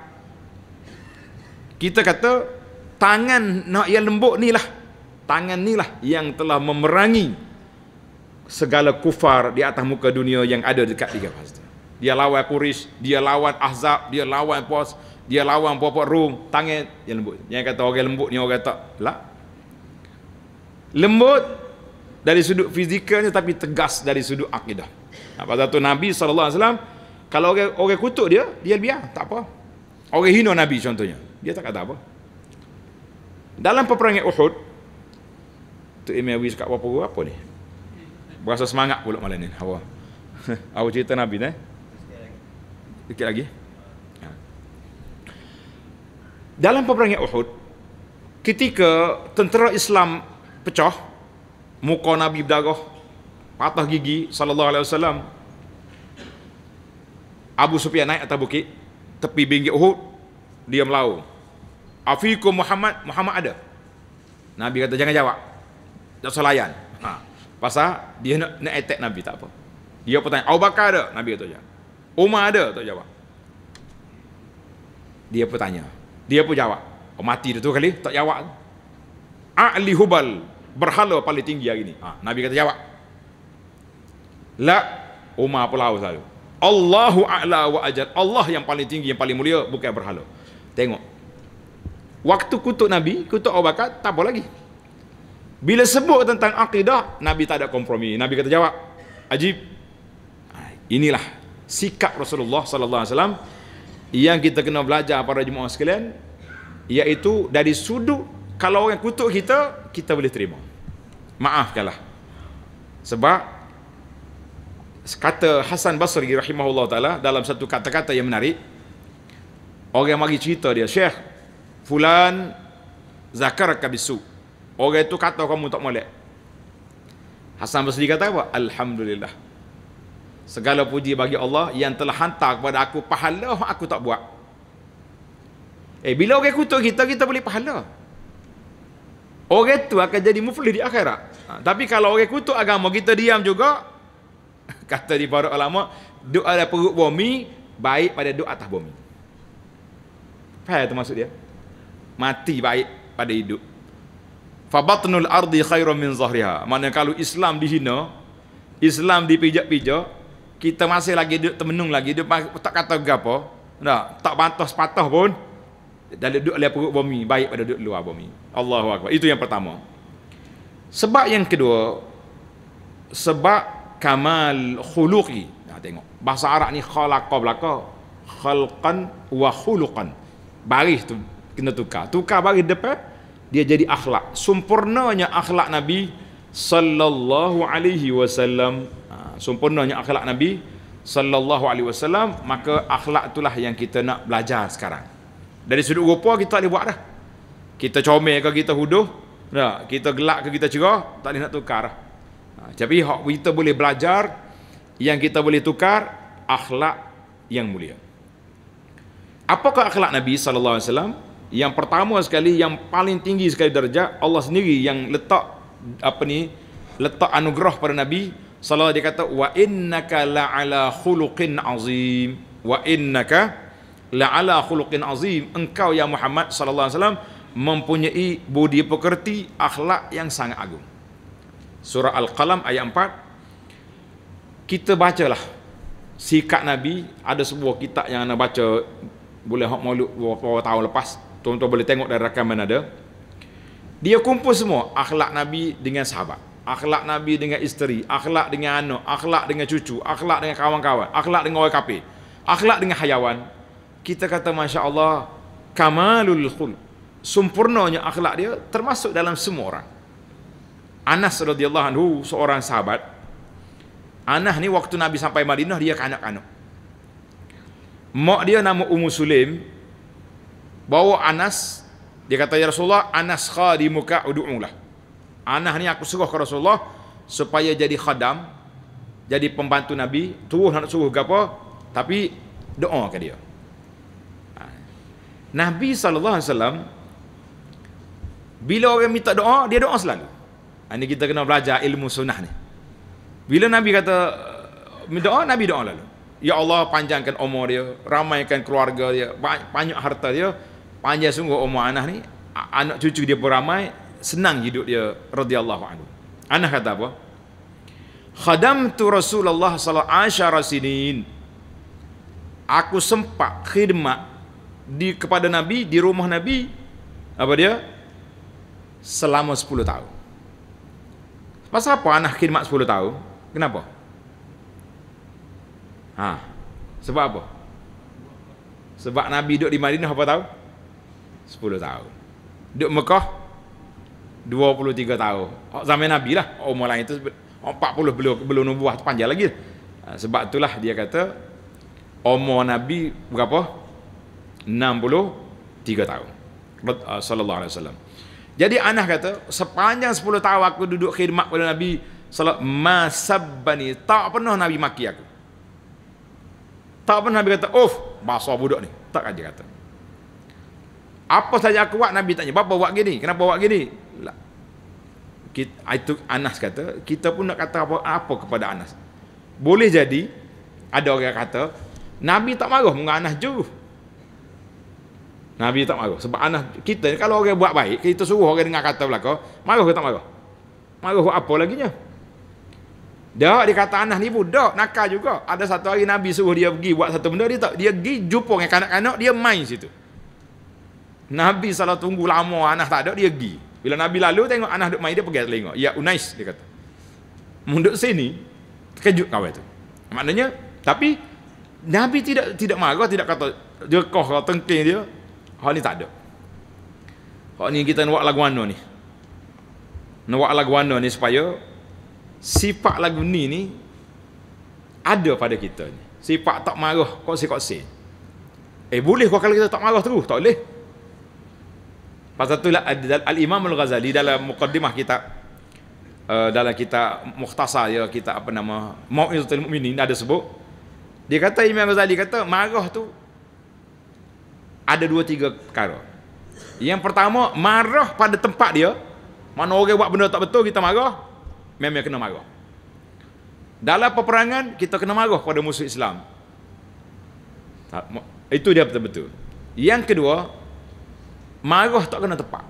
kita kata tangan nak yang lembut ni lah tangan ni lah yang telah memerangi segala kufar di atas muka dunia yang ada dekat tiga pasti dia lawan Quraisy, dia lawan Ahzab, dia lawan Pos, dia lawan Puan-Puan Rum, tangan yang lembut. Yang kata orang lembut ni orang tak, lah. Lembut dari sudut fizikalnya tapi tegas dari sudut akidah. Nah, pasal tu Nabi SAW, kalau orang, orang kutuk dia, dia biar, tak apa. Orang hina Nabi contohnya, dia tak kata apa. Dalam peperangan Uhud, tu Imam Awi cakap apa-apa ni? Berasa semangat pula malam ni. Apa? Apa cerita Nabi ni? Eh? Sikit lagi. Ha. Dalam peperangan Uhud, ketika tentera Islam pecah, muka Nabi berdarah, patah gigi sallallahu alaihi wasallam. Abu Sufyan naik atas bukit tepi bingkai Uhud, dia melau. Afikum Muhammad, Muhammad ada. Nabi kata jangan jawab. Tak usah layan. Ha. Pasal dia nak, nak attack Nabi tak apa. Dia pun tanya, Abu Bakar ada? Nabi kata jawab. Ya. Umar ada? Tak jawab. Dia pun tanya. Dia pun jawab. Oh, mati dia tu kali, tak jawab. A'li hubal, berhala paling tinggi hari ni. Ha. Nabi kata jawab. La Umar pula selalu. Allahu a'la wa ajal. Allah yang paling tinggi, yang paling mulia, bukan berhala. Tengok. Waktu kutuk Nabi, kutuk Abu Bakar, tak apa lagi. Bila sebut tentang akidah, Nabi tak ada kompromi. Nabi kata jawab, ajib. Ha, inilah sikap Rasulullah sallallahu alaihi wasallam yang kita kena belajar para jemaah sekalian iaitu dari sudut kalau orang kutuk kita kita boleh terima maafkanlah sebab kata Hasan Basri rahimahullah taala dalam satu kata-kata yang menarik Orang mari cerita dia, Syekh, fulan zakar kabisu. Orang itu kata kamu tak molek. Hasan Basri kata apa? Alhamdulillah. Segala puji bagi Allah yang telah hantar kepada aku pahala aku tak buat. Eh, bila orang kutuk kita, kita boleh pahala. Orang itu akan jadi muflih di akhirat. Ha, tapi kalau orang kutuk agama, kita diam juga. Kata di para ulama, doa dari perut bumi, baik pada doa atas bumi. Faham tu maksud dia? Mati baik pada hidup. Fabatnul ardi khairun min zahriha. Mana kalau Islam di dihina, Islam dipijak-pijak, kita masih lagi duduk temenung lagi, dia tak kata apa, tak, tak bantah sepatah pun, dan duduk oleh perut bumi, baik pada duduk luar bumi. Allahu Akbar. Itu yang pertama. Sebab yang kedua, sebab kamal khuluqi. Nah, tengok. Bahasa Arab ni khalaqa belaka. Khalqan wa khuluqan baris tu kena tukar tukar baris depan dia jadi akhlak sempurnanya akhlak nabi sallallahu alaihi wasallam ha, sempurnanya akhlak nabi sallallahu alaihi wasallam maka akhlak itulah yang kita nak belajar sekarang dari sudut rupa kita tak boleh buat dah kita comel ke kita huduh dah kita gelak ke kita cerah tak boleh nak tukar dah ha, tapi hak kita boleh belajar yang kita boleh tukar akhlak yang mulia Apakah akhlak Nabi SAW? Yang pertama sekali, yang paling tinggi sekali darjah, Allah sendiri yang letak apa ni? Letak anugerah pada Nabi SAW. Dia kata, Wa innaka la'ala khuluqin azim. Wa innaka la'ala khuluqin azim. Engkau ya Muhammad SAW mempunyai budi pekerti akhlak yang sangat agung. Surah Al-Qalam ayat 4. Kita bacalah sikap Nabi. Ada sebuah kitab yang anda baca boleh hak maulud beberapa tahun lepas tuan-tuan boleh tengok dari rakan ada dia kumpul semua akhlak nabi dengan sahabat akhlak nabi dengan isteri akhlak dengan anak akhlak dengan cucu akhlak dengan kawan-kawan akhlak dengan orang kafir akhlak dengan hayawan kita kata masya-Allah kamalul khul sempurnanya akhlak dia termasuk dalam semua orang Anas radhiyallahu anhu seorang sahabat Anas ni waktu Nabi sampai Madinah dia kanak-kanak Mak dia nama Ummu Sulim bawa Anas dia kata ya Rasulullah Anas khadimuka udu'ulah. Anas ni aku suruh ke Rasulullah supaya jadi khadam, jadi pembantu Nabi, terus nak suruh ke apa? Tapi doa ke dia. Ha. Nabi sallallahu alaihi wasallam bila orang minta doa, dia doa selalu. Ini ha, kita kena belajar ilmu sunnah ni. Bila Nabi kata minta doa, Nabi doa lalu. Ya Allah panjangkan umur dia, ramaikan keluarga dia, banyak harta dia, panjang sungguh umur anak ni, anak cucu dia pun ramai, senang hidup dia radhiyallahu anhu. Anak kata apa? Khadamtu Rasulullah sallallahu alaihi Aku sempat khidmat di kepada Nabi di rumah Nabi apa dia? Selama 10 tahun. Pasal apa anak khidmat 10 tahun? Kenapa? Ha. Sebab apa? Sebab Nabi duduk di Madinah apa tahu? 10 tahun. Duduk Mekah 23 tahun. Oh, zaman Nabi lah. Umur oh, lain itu 40 belum belum nubuah panjang lagi. Lah. Ha, sebab itulah dia kata umur Nabi berapa? 63 tahun. Ah, sallallahu alaihi wasallam. Jadi Anas kata, sepanjang 10 tahun aku duduk khidmat pada Nabi, salat masabani tak pernah Nabi maki aku. Tak pernah Nabi kata, "Uf, basah budak ni." Tak aja kata. Apa saja aku buat Nabi tanya, "Bapa buat gini? Kenapa buat gini?" Lah. Kita, ah, itu Anas kata, kita pun nak kata apa, apa kepada Anas. Boleh jadi ada orang yang kata Nabi tak marah dengan Anas je. Nabi tak marah sebab Anas kita kalau orang buat baik kita suruh orang dengar kata belaka, marah ke tak marah? Marah apa laginya? Dak dia kata anak ni pun dak nakal juga. Ada satu hari Nabi suruh dia pergi buat satu benda dia tak dia pergi jumpa dengan kanak-kanak dia main situ. Nabi salah tunggu lama anak tak ada dia pergi. Bila Nabi lalu tengok anak duk main dia pergi tengok. Ya Unais dia kata. Munduk sini terkejut kawan tu. Maknanya tapi Nabi tidak tidak marah tidak kata dia kah tengking dia. Hal ni tak ada. Hal ni kita nak buat lagu mana ni? Nak buat lagu mana ni supaya sifat lagu ni ni ada pada kita ni. Sifat tak marah, koksi si? Eh boleh kau kalau kita tak marah terus? Tak boleh. Pasal tu lah Al-Imam Al-Ghazali dalam mukaddimah kita uh, eh, dalam kita mukhtasar ya kita apa nama Mauizatul Mukminin ada sebut dia kata Imam Ghazali kata marah tu ada dua tiga perkara. Yang pertama marah pada tempat dia mana orang buat benda tak betul kita marah memang kena marah. Dalam peperangan, kita kena marah kepada musuh Islam. Itu dia betul-betul. Yang kedua, marah tak kena tepat.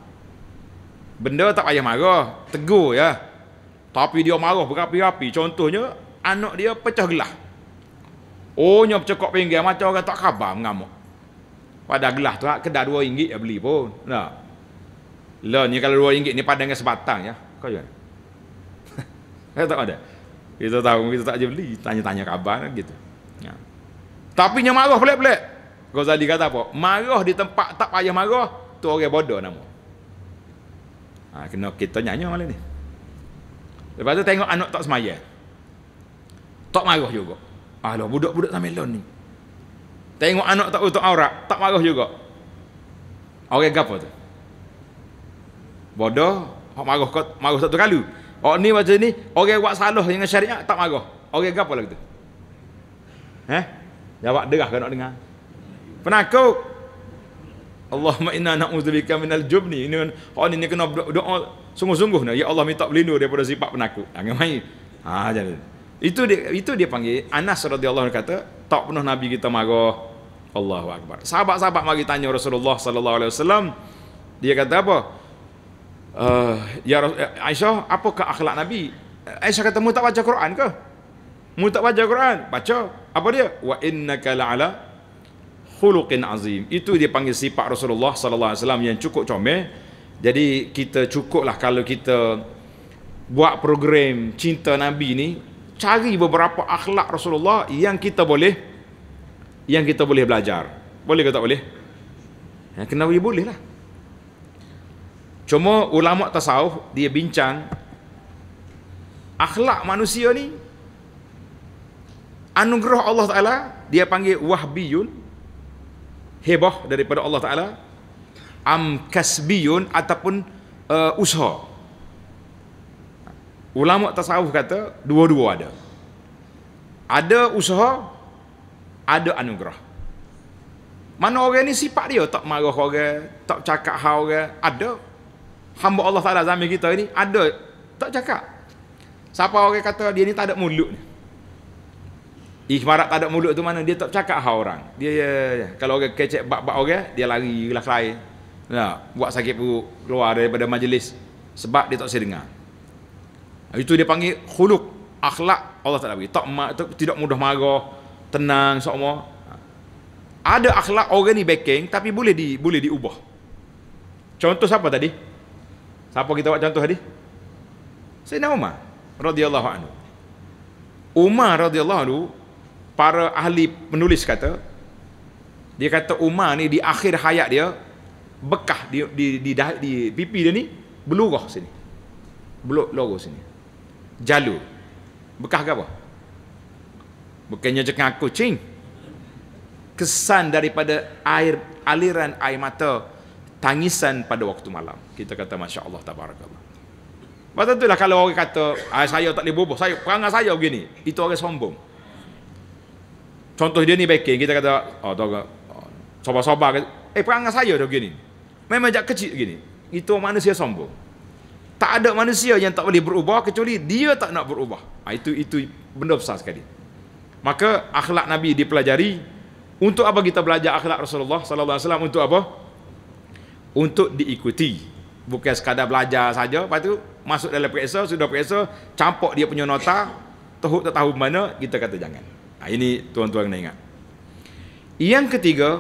Benda tak payah marah, tegur ya. Tapi dia marah berapi-api. Contohnya, anak dia pecah gelah. Oh, nyop cekok pinggir macam orang tak khabar mengamuk. Pada gelah tu, kedai dua ringgit dia beli pun. Nah. Lah ni kalau dua ringgit ni padang sebatang ya. Kau jangan. Saya eh, tak ada. Kita tahu kita tak je tanya-tanya kabar, kan, gitu. Ya. Tapi nya marah pelik-pelik. Ghazali kata apa? Marah di tempat tak payah marah, tu orang bodoh nama. Ha, kena kita nyanyi malam ni. Lepas tu tengok anak tak semaya. Tak marah juga. Alah budak-budak sambil ni. Tengok anak tak utuk aurat, tak marah juga. Orang gapo tu? Bodoh, hok marah kot, marah satu kali. Oh ni macam ni, orang buat salah dengan syariat tak marah. Orang gapo lah gitu. Eh? Ha? Jawab derah kan nak dengar. Penakut. Allahumma inna na'udzubika minal jubni. Ini kau oh, ini kena doa sungguh-sungguh ni. Ya Allah minta berlindung daripada sifat penakut. Jangan main. Ha jadi. Itu dia itu dia panggil Anas radhiyallahu anhu kata, tak pernah nabi kita marah. Allahu akbar. Sahabat-sahabat mari tanya Rasulullah sallallahu alaihi wasallam. Dia kata apa? uh, ya eh, Aisyah apakah akhlak nabi eh, Aisyah kata mu tak baca Quran ke mu tak baca Quran baca apa dia wa innaka la'ala khuluqin azim itu dia panggil sifat Rasulullah sallallahu alaihi wasallam yang cukup comel jadi kita cukuplah kalau kita buat program cinta nabi ni cari beberapa akhlak Rasulullah yang kita boleh yang kita boleh belajar boleh ke tak boleh Kenapa kena boleh lah Cuma ulama tasawuf dia bincang akhlak manusia ni anugerah Allah Taala dia panggil wahbiyun hebah daripada Allah Taala am kasbiyun ataupun uh, usaha. Ulama tasawuf kata dua-dua ada. Ada usaha, ada anugerah. Mana orang ni sifat dia tak marah orang, tak cakap hal orang, ada hamba Allah Taala zaman kita ni ada tak cakap. Siapa orang kata dia ni tak ada mulut ni. Ikhmarat tak ada mulut tu mana dia tak cakap hal orang. Dia ya, ya. kalau orang kecek bab-bab orang dia lari lah kelai. Ya, buat sakit perut keluar daripada majlis sebab dia tak sedar dengar. Itu dia panggil khuluk akhlak Allah Taala bagi. Tak, tak tidak mudah marah, tenang semua. Ada akhlak orang ni backing tapi boleh di boleh diubah. Contoh siapa tadi? Siapa kita buat contoh tadi? Sayyidina Umar radhiyallahu anhu. Umar radhiyallahu anhu para ahli penulis kata dia kata Umar ni di akhir hayat dia bekah di di di, di, di pipi dia ni belurah sini. Belok lorong sini. Jalur. Bekah ke apa? Bukannya cakap aku Kesan daripada air aliran air mata tangisan pada waktu malam. Kita kata Masya Allah Tabarakallah. Sebab lah kalau orang kata, ah, saya tak boleh bubuh, saya, perangai saya begini. Itu orang sombong. Contoh dia ni baking, kita kata, oh, tu oh, sobar-sobar. Eh, perangai saya dah begini. Memang jak kecil begini. Itu manusia sombong. Tak ada manusia yang tak boleh berubah kecuali dia tak nak berubah. Ah, itu itu benda besar sekali. Maka akhlak Nabi dipelajari untuk apa kita belajar akhlak Rasulullah sallallahu alaihi wasallam untuk apa? untuk diikuti bukan sekadar belajar saja lepas tu masuk dalam periksa sudah periksa campak dia punya nota tahu tak tahu mana kita kata jangan ha, ini tuan-tuan kena ingat yang ketiga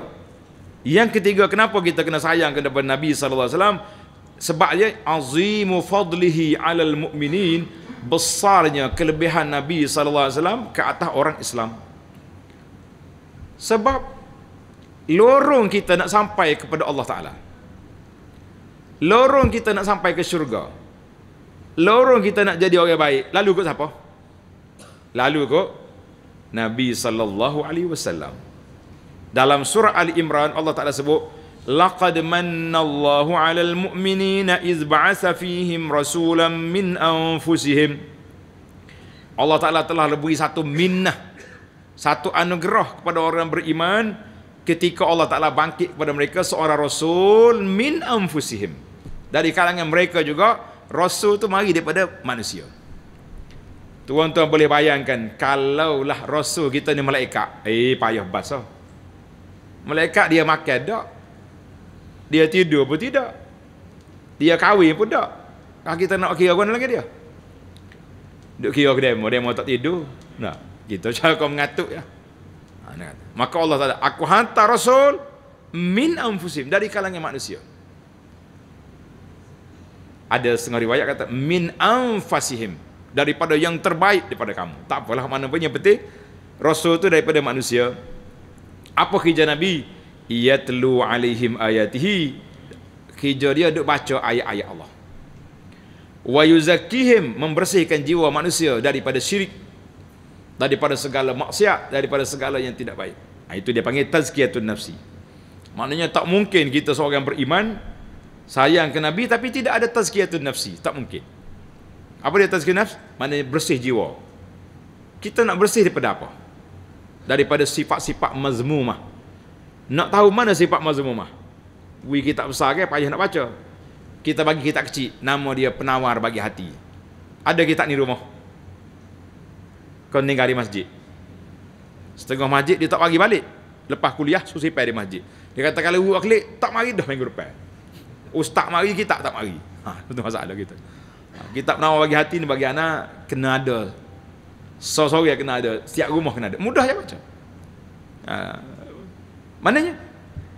yang ketiga kenapa kita kena sayang kepada Nabi sallallahu alaihi wasallam sebab dia azimu fadlihi alal mu'minin besarnya kelebihan Nabi sallallahu alaihi wasallam ke atas orang Islam sebab lorong kita nak sampai kepada Allah taala Lorong kita nak sampai ke syurga. Lorong kita nak jadi orang baik. Lalu ikut siapa? Lalu ikut Nabi sallallahu alaihi wasallam. Dalam surah Ali Imran Allah Taala sebut laqad mannallahu 'alal mu'minina iz ba'atsa fihim rasulan min anfusihim. Allah Taala telah beri satu minnah, satu anugerah kepada orang beriman ketika Allah Taala bangkit kepada mereka seorang rasul min anfusihim dari kalangan mereka juga rasul tu mari daripada manusia tuan-tuan boleh bayangkan kalaulah rasul kita ni malaikat eh payah basah malaikat dia makan tak dia tidur pun tidak dia kahwin pun tak Kalau ah, kita nak kira guna lagi dia duk kira ke demo demo tak tidur nah kita lah, cakap kau mengatuk ya maka Allah Taala aku hantar rasul min anfusim dari kalangan manusia ada setengah riwayat kata min anfasihim daripada yang terbaik daripada kamu. Tak apalah mana pun yang penting rasul tu daripada manusia. Apa kerja Nabi? Ia telu alaihim ayatihi. Kerja dia duk baca ayat-ayat Allah. Wa yuzakkihim membersihkan jiwa manusia daripada syirik daripada segala maksiat, daripada segala yang tidak baik. Ha, itu dia panggil tazkiyatun nafsi. Maknanya tak mungkin kita seorang beriman sayang ke Nabi tapi tidak ada tazkiyatun nafsi. Tak mungkin. Apa dia tazkiyatun nafsi? Maknanya bersih jiwa. Kita nak bersih daripada apa? Daripada sifat-sifat mazmumah. Nak tahu mana sifat mazmumah? Wui kita besar ke? Payah nak baca. Kita bagi kitab kecil. Nama dia penawar bagi hati. Ada kitab ni rumah. Kau tinggal di masjid. Setengah masjid dia tak bagi balik. Lepas kuliah, susipai di masjid. Dia kata kalau wui klik, tak mari dah minggu depan. Ustaz oh, mari, kita tak mari. Ha, itu masalah kita. Ha, kitab nama bagi hati ni bagi anak, kena ada. So, sorry ya kena ada. Setiap rumah kena ada. Mudah je baca. Ha, mananya?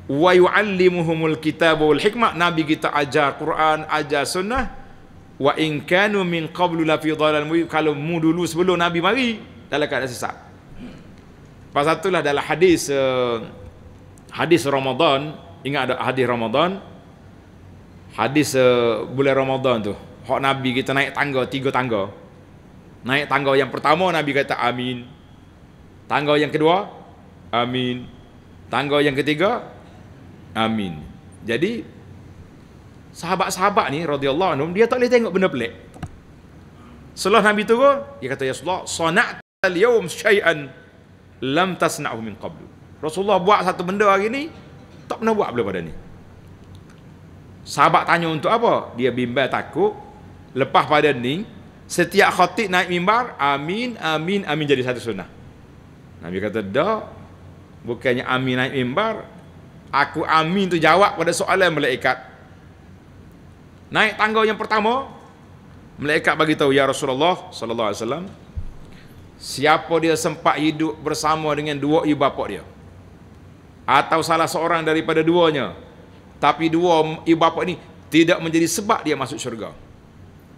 Wa yu'allimuhumul kitab hikmah. Nabi kita ajar Quran, ajar sunnah. Wa in kanu min qablu la fi dhalal Kalau mu dulu sebelum Nabi mari, dalam keadaan sesat. Pasal itulah dalam hadis uh, hadis Ramadan, ingat ada hadis Ramadan, Hadis uh, bulan Ramadan tu, hak Nabi kita naik tangga tiga tangga. Naik tangga yang pertama Nabi kata amin. Tangga yang kedua amin. Tangga yang ketiga amin. Jadi sahabat-sahabat ni radhiyallahu anhum dia tak boleh tengok benda pelik. Setelah Nabi turun, dia kata ya Rasulullah, sana'ta al-yawm syai'an lam tasna'hu min qablu. Rasulullah buat satu benda hari ni tak pernah buat belum pada ni. Sahabat tanya untuk apa? Dia bimbang takut. Lepas pada ni, setiap khatib naik mimbar, amin, amin, amin jadi satu sunnah. Nabi kata, dah. Bukannya amin naik mimbar. Aku amin tu jawab pada soalan malaikat. Naik tangga yang pertama, malaikat bagi tahu ya Rasulullah sallallahu alaihi wasallam siapa dia sempat hidup bersama dengan dua ibu bapa dia atau salah seorang daripada duanya tapi dua ibu bapa ni tidak menjadi sebab dia masuk syurga.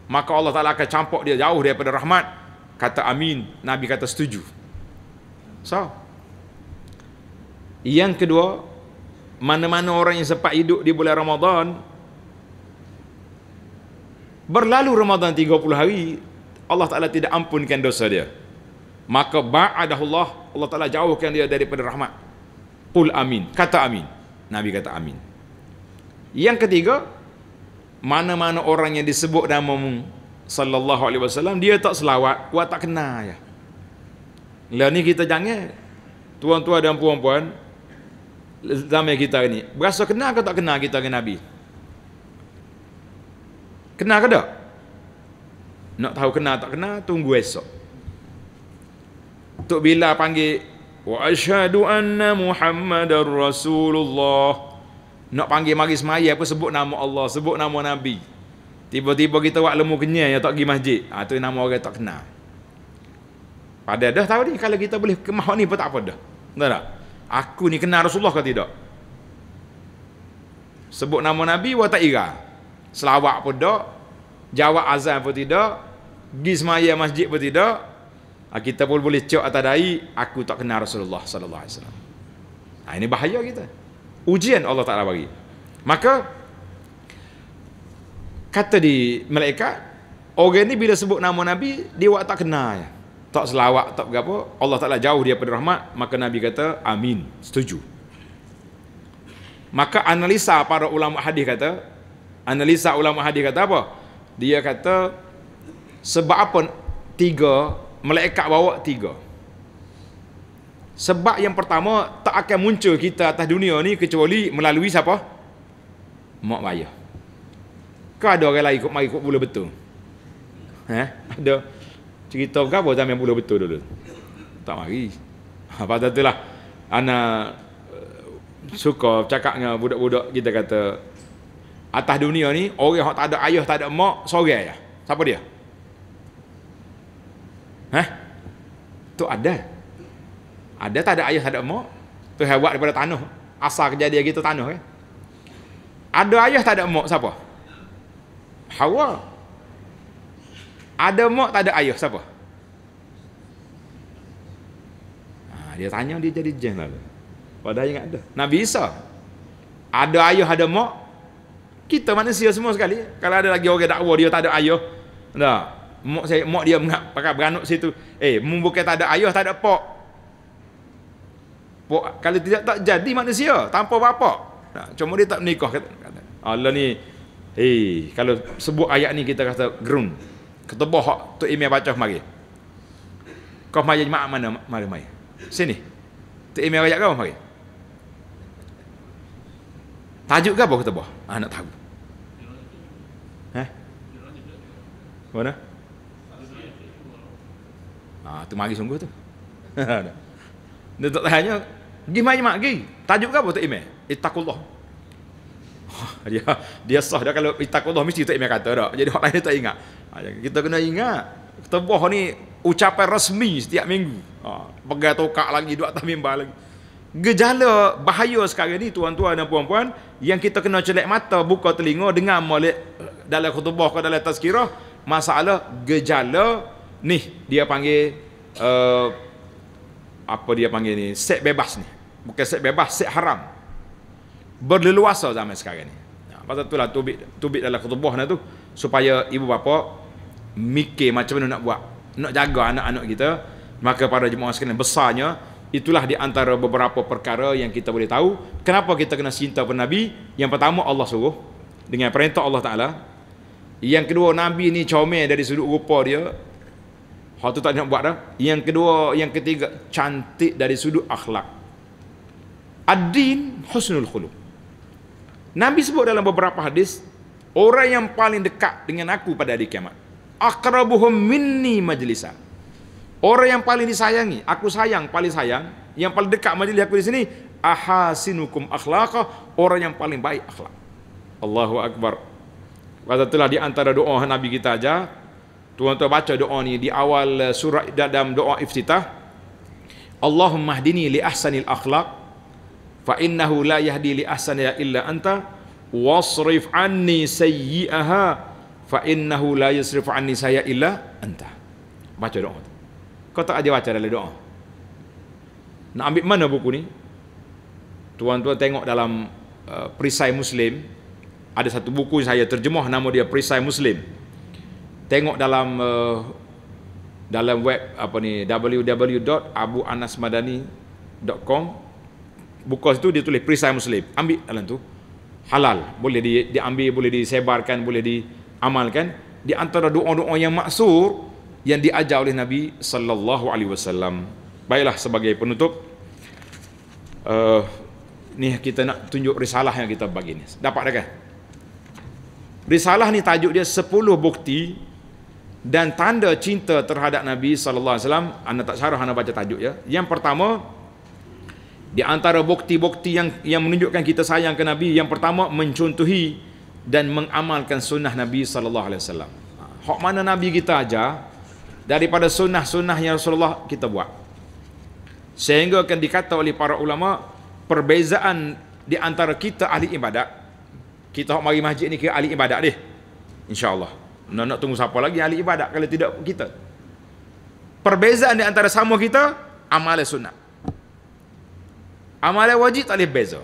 Maka Allah Ta'ala akan campak dia jauh daripada rahmat. Kata amin. Nabi kata setuju. So. Yang kedua. Mana-mana orang yang sempat hidup di bulan Ramadan. Berlalu Ramadan 30 hari. Allah Ta'ala tidak ampunkan dosa dia. Maka ba'adahullah. Allah Ta'ala jauhkan dia daripada rahmat. Qul amin. Kata amin. Nabi kata Amin. Yang ketiga, mana-mana orang yang disebut nama mu sallallahu alaihi wasallam dia tak selawat, gua tak kenal ya. Lah ni kita jangan tuan-tuan dan puan-puan zaman kita ni, berasa kenal ke tak kenal kita dengan Nabi? Kenal ke tak? Nak tahu kenal tak kenal, tunggu esok. Tok Bila panggil, Wa ashadu anna Muhammadar Rasulullah nak panggil mari semaya apa sebut nama Allah, sebut nama Nabi. Tiba-tiba kita buat lemu kenyal yang tak pergi masjid. ha, tu nama orang tak kenal. Pada dah tahu ni kalau kita boleh kemah ni pun tak apa dah. Betul tak? Aku ni kenal Rasulullah ke tidak? Sebut nama Nabi wa tak ira. Selawat pun dah. Jawab azan pun tidak. Gi semaya masjid pun tidak. Ha, kita pun boleh cok atas dai. Aku tak kenal Rasulullah sallallahu alaihi wasallam. Ah ini bahaya kita. Gitu ujian Allah Ta'ala bagi maka kata di malaikat orang ni bila sebut nama Nabi dia buat tak kenal tak selawat tak apa Allah Ta'ala jauh dia pada rahmat maka Nabi kata amin setuju maka analisa para ulama hadis kata analisa ulama hadis kata apa dia kata sebab apa tiga malaikat bawa tiga sebab yang pertama tak akan muncul kita atas dunia ni kecuali melalui siapa? Mak bayah. Kau ada orang lain ikut mari ikut bulu betul. Ha? Ada cerita ke apa zaman bulu betul dulu. Tak mari. Apa ha, tu lah. Ana eh, suka cakap dengan budak-budak kita kata atas dunia ni orang yang tak ada ayah tak ada mak sorang aja. Siapa dia? Ha? Tu ada. Ada ah, tak ada ayah tak ada mak? Tu hewan daripada tanah. Asal kejadian gitu tanah kan? Ada ayah tak ada mak siapa? Hawa. Ada mak tak ada ayah siapa? Ha, dia tanya dia jadi jeng lalu. Padahal ingat ada. Nabi Isa. Ada ayah ada mak. Kita manusia semua sekali. Kalau ada lagi orang dakwa dia tak ada ayah. Tak. Mak saya mak dia mengak pakai beranak situ. Eh, mu tak ada ayah, tak ada pak kalau tidak tak jadi manusia tanpa bapa. Nah, ha, cuma dia tak menikah kata. Allah ni eh hey, kalau sebut ayat ni kita kata gerun. Ketebah bohok tu Imam baca kemari. Kau mai jemaah mana mari mai. Sini. Tu Imam ayat kau mari. Tajuk ke apa ketebah? Ah nak tahu. Hah? Mana? Ah tu mari sungguh tu. Dia tak tanya, pergi mai mak pergi. Tajuk ke apa tak email? Itakullah. Dia dia sah dah kalau itakullah mesti tak email kata dak. Jadi orang lain tak ingat. Ha, kita kena ingat. Ketubuh ni ucapan resmi setiap minggu. Ha, tokak lagi, duduk atas mimbar lagi. Gejala bahaya sekarang ni tuan-tuan dan puan-puan yang kita kena celak mata, buka telinga dengar, molek eh, dalam khutbah ke dalam tazkirah masalah gejala ni dia panggil uh, apa dia panggil ni set bebas ni bukan set bebas set haram berleluasa zaman sekarang ni ha, pasal itulah tubik tubik dalam khutbah tu supaya ibu bapa mikir macam mana nak buat nak jaga anak-anak kita maka para jemaah sekalian besarnya itulah di antara beberapa perkara yang kita boleh tahu kenapa kita kena cinta pada nabi yang pertama Allah suruh dengan perintah Allah taala yang kedua nabi ni comel dari sudut rupa dia Hal tu tak nak buat dah. Yang kedua, yang ketiga, cantik dari sudut akhlak. Ad-din husnul khuluq. Nabi sebut dalam beberapa hadis, orang yang paling dekat dengan aku pada hari kiamat. Aqrabuhum minni majlisa. Orang yang paling disayangi, aku sayang, paling sayang, yang paling dekat majlis aku di sini, ahasinukum akhlaqa, orang yang paling baik akhlak. Allahu Akbar. Kata itulah di antara doa Nabi kita aja. Tuan-tuan baca doa ni di awal eh, surah dalam doa iftitah. Allahumma hdini li ahsanil akhlaq fa innahu la yahdi li ahsaniha illa anta wasrif anni sayyi'aha fa innahu la yasrif anni saya illa anta. Baca doa tu. Kau tak ada baca dalam doa. Nak ambil mana buku ni? Tuan-tuan tengok dalam uh, perisai Muslim ada satu buku yang saya terjemah nama dia Perisai Muslim tengok dalam uh, dalam web apa ni www.abuanasmadani.com buka situ dia tulis perisai muslim ambil dalam tu halal boleh di diambil boleh disebarkan boleh diamalkan di antara doa-doa yang maksur yang diajar oleh Nabi sallallahu alaihi wasallam baiklah sebagai penutup uh, ni kita nak tunjuk risalah yang kita bagi ni dapat dah kan risalah ni tajuk dia 10 bukti dan tanda cinta terhadap Nabi sallallahu alaihi wasallam anda tak syarah anda baca tajuk ya yang pertama di antara bukti-bukti yang yang menunjukkan kita sayang ke Nabi yang pertama mencontohi dan mengamalkan sunnah Nabi sallallahu alaihi wasallam hok ha, mana Nabi kita ajar daripada sunnah-sunnah yang Rasulullah kita buat sehingga akan dikata oleh para ulama perbezaan di antara kita ahli ibadat kita hok mari masjid ni ke ahli ibadat deh insyaallah nak, nak tunggu siapa lagi ahli ibadat kalau tidak kita. Perbezaan di antara sama kita, amalan sunnah Amalan wajib tak boleh beza.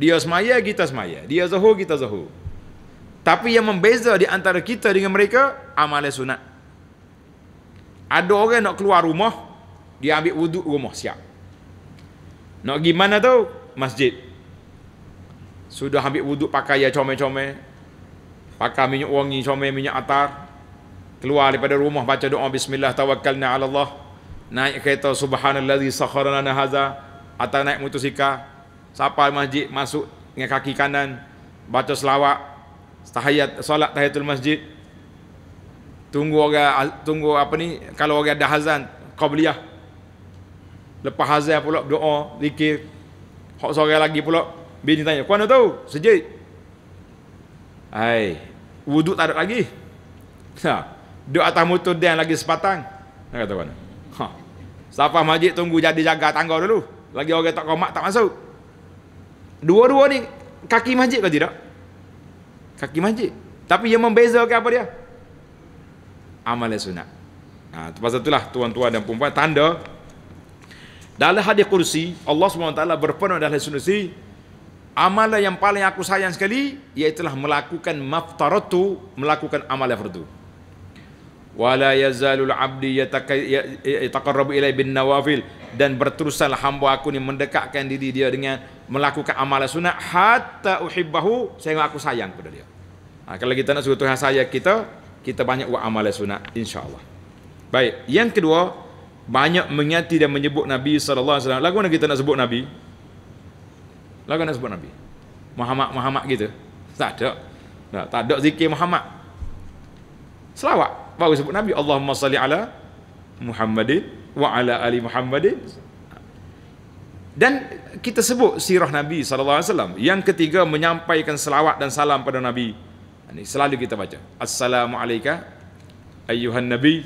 Dia semaya, kita semaya. Dia zuhur, kita zuhur. Tapi yang membeza di antara kita dengan mereka, amalan sunnah Ada orang nak keluar rumah, dia ambil wuduk rumah siap. Nak pergi mana tu? Masjid. Sudah ambil wuduk pakai ya comel-comel, pakai minyak wangi, comel minyak atar. Keluar daripada rumah baca doa bismillah tawakkalna ala Allah. Naik kereta subhanallazi sakhara lana hadza atau naik motosikal. Sampai masjid masuk dengan kaki kanan baca selawat tahiyat solat tahiyatul masjid. Tunggu orang tunggu apa ni kalau orang dah azan qabliyah. Lepas azan pula doa, zikir. Hak seorang lagi pula bini tanya, "Kau mana tahu?" Sejid. Hai, wuduk tak ada lagi ha. duduk atas motor dia lagi sepatang dia kata mana ha. siapa majid tunggu jadi jaga tangga dulu lagi orang tak komak tak masuk dua-dua ni kaki majid ke tidak kaki majid tapi yang ke apa dia amal sunat ha, tu pasal itulah tuan-tuan dan perempuan tanda dalam hadis kursi Allah SWT berpenuh dalam hadis kursi amalan yang paling aku sayang sekali ialah melakukan maftaratu melakukan amal fardu wala yazalul abdi ya, ya, yataqarrabu ilai bin nawafil dan berterusan lah hamba aku ni mendekatkan diri dia dengan melakukan amalan sunat hatta uhibbahu sehingga aku sayang kepada dia ha, kalau kita nak suruh Tuhan saya kita kita banyak buat amalan sunat insyaallah baik yang kedua banyak menyati dan menyebut nabi sallallahu alaihi wasallam lagu mana kita nak sebut nabi lah kena sebut Nabi. Muhammad-Muhammad gitu. Tak ada. Nah, tak ada zikir Muhammad. Selawat baru sebut Nabi. Allahumma salli ala Muhammadin wa ala ali Muhammadin. Dan kita sebut sirah Nabi sallallahu alaihi wasallam. Yang ketiga menyampaikan selawat dan salam pada Nabi. Ini selalu kita baca. Assalamualaikum ayuhan nabi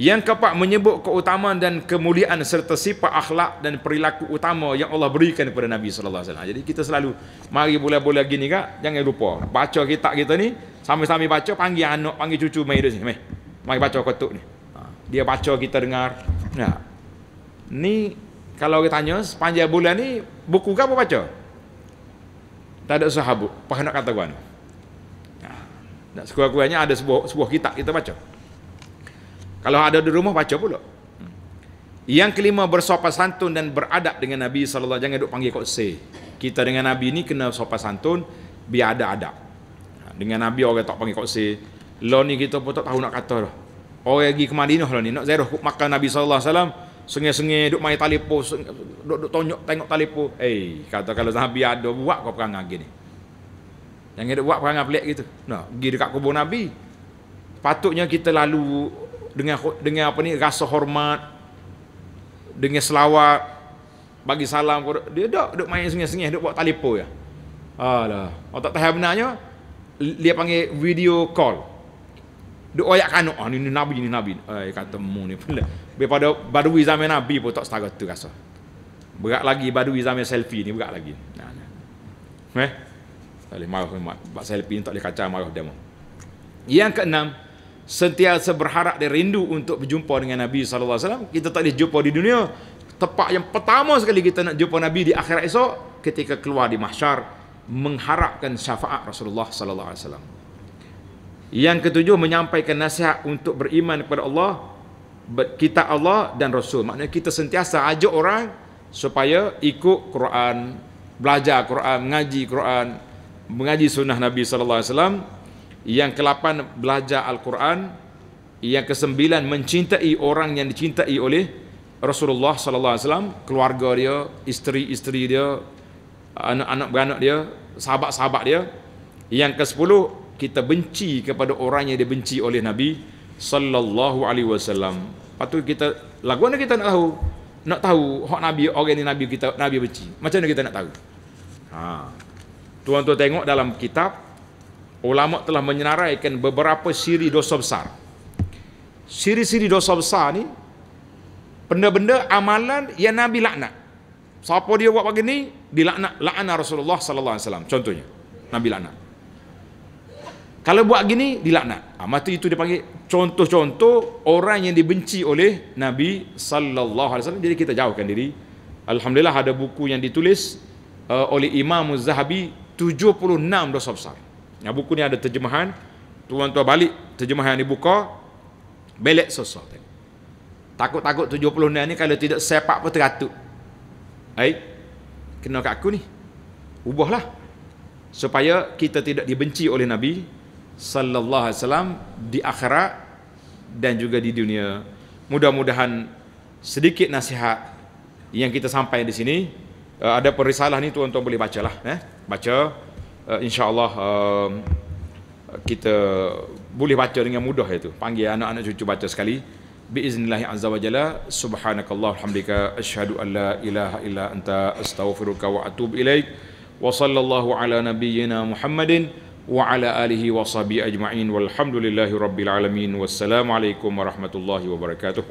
yang keempat menyebut keutamaan dan kemuliaan serta sifat akhlak dan perilaku utama yang Allah berikan kepada Nabi sallallahu alaihi wasallam. Jadi kita selalu mari bola-bola gini kak, jangan lupa baca kitab kita ni, sambil-sambil baca panggil anak, panggil cucu mai sini, mai. Mari baca kutub ni. Ha, dia baca kita dengar. Nah. Ni kalau kita tanya sepanjang bulan ni buku ke apa baca? Tak ada sahabat, pernah nak kata gua ni. Nah, sekurang-kurangnya ada sebuah sebuah kitab kita baca. Kalau ada di rumah baca pula. Yang kelima bersopan santun dan beradab dengan Nabi sallallahu alaihi jangan duk panggil kok se. Kita dengan Nabi ni kena sopan santun biar ada adab. Ha, dengan Nabi orang tak panggil kok se. Lah ni kita pun tak tahu nak kata dah. Orang pergi ke Madinah lah ni nak ziarah makam Nabi sallallahu alaihi wasallam sengih-sengih duk main talipo, duk duk tonyok tengok talipo. Eh kata kalau Nabi ada buat kau perang lagi ni. Jangan duk buat perang pelik gitu. Nah, pergi dekat kubur Nabi. Patutnya kita lalu dengan dengan apa ni rasa hormat dengan selawat bagi salam dia dok dok main sengih-sengih dok buat telefon ya alah oh, tak tahu benarnya dia panggil video call dok oyak kanu ah ni, ni nabi ni nabi eh kata mu ni pula daripada badui zaman nabi pun tak setara tu rasa berat lagi badui zaman selfie ni berat lagi nah nah eh tak boleh marah buat selfie ni tak boleh kacau marah dia yang keenam sentiasa berharap dan rindu untuk berjumpa dengan Nabi sallallahu alaihi wasallam. Kita tak boleh jumpa di dunia. Tempat yang pertama sekali kita nak jumpa Nabi di akhirat esok ketika keluar di mahsyar mengharapkan syafaat Rasulullah sallallahu alaihi wasallam. Yang ketujuh menyampaikan nasihat untuk beriman kepada Allah kita Allah dan Rasul. Maknanya kita sentiasa ajak orang supaya ikut Quran, belajar Quran, mengaji Quran, mengaji sunnah Nabi sallallahu alaihi wasallam yang ke-8 belajar Al-Quran. Yang ke-9 mencintai orang yang dicintai oleh Rasulullah sallallahu alaihi wasallam, keluarga dia, isteri-isteri dia, anak-anak beranak dia, sahabat-sahabat dia. Yang ke-10 kita benci kepada orang yang dibenci oleh Nabi sallallahu alaihi wasallam. Patu kita lagu mana kita nak tahu? Nak tahu hak Nabi orang ni Nabi kita Nabi benci. Macam mana kita nak tahu? Ha. Tuan-tuan tengok dalam kitab ulama telah menyenaraikan beberapa siri dosa besar. Siri-siri dosa besar ni benda-benda amalan yang Nabi laknat. Siapa dia buat begini, dilaknat la'ana Rasulullah sallallahu alaihi wasallam contohnya. Nabi laknat. Kalau buat begini, dilaknat. Ah ha, mati itu dipanggil contoh-contoh orang yang dibenci oleh Nabi sallallahu alaihi wasallam. Jadi kita jauhkan diri. Alhamdulillah ada buku yang ditulis uh, oleh Imam Az-Zahabi 76 dosa besar. Yang buku ni ada terjemahan. Tuan-tuan balik terjemahan yang dibuka. Belek sosok tengok. Takut-takut 76 ni kalau tidak sepak pun teratuk. Eh, kena kat aku ni. Ubahlah. Supaya kita tidak dibenci oleh Nabi sallallahu alaihi wasallam di akhirat dan juga di dunia. Mudah-mudahan sedikit nasihat yang kita sampaikan di sini eh, ada perisalah ni tuan-tuan boleh bacalah eh baca uh, insyaallah uh, kita boleh baca dengan mudah itu panggil anak-anak cucu baca sekali biiznillah azza wa jalla subhanakallah hamdika asyhadu an la ilaha illa anta astaghfiruka wa atubu ilaik wa sallallahu ala nabiyyina muhammadin wa ala alihi wa sahbihi ajma'in walhamdulillahi rabbil alamin wassalamu warahmatullahi wabarakatuh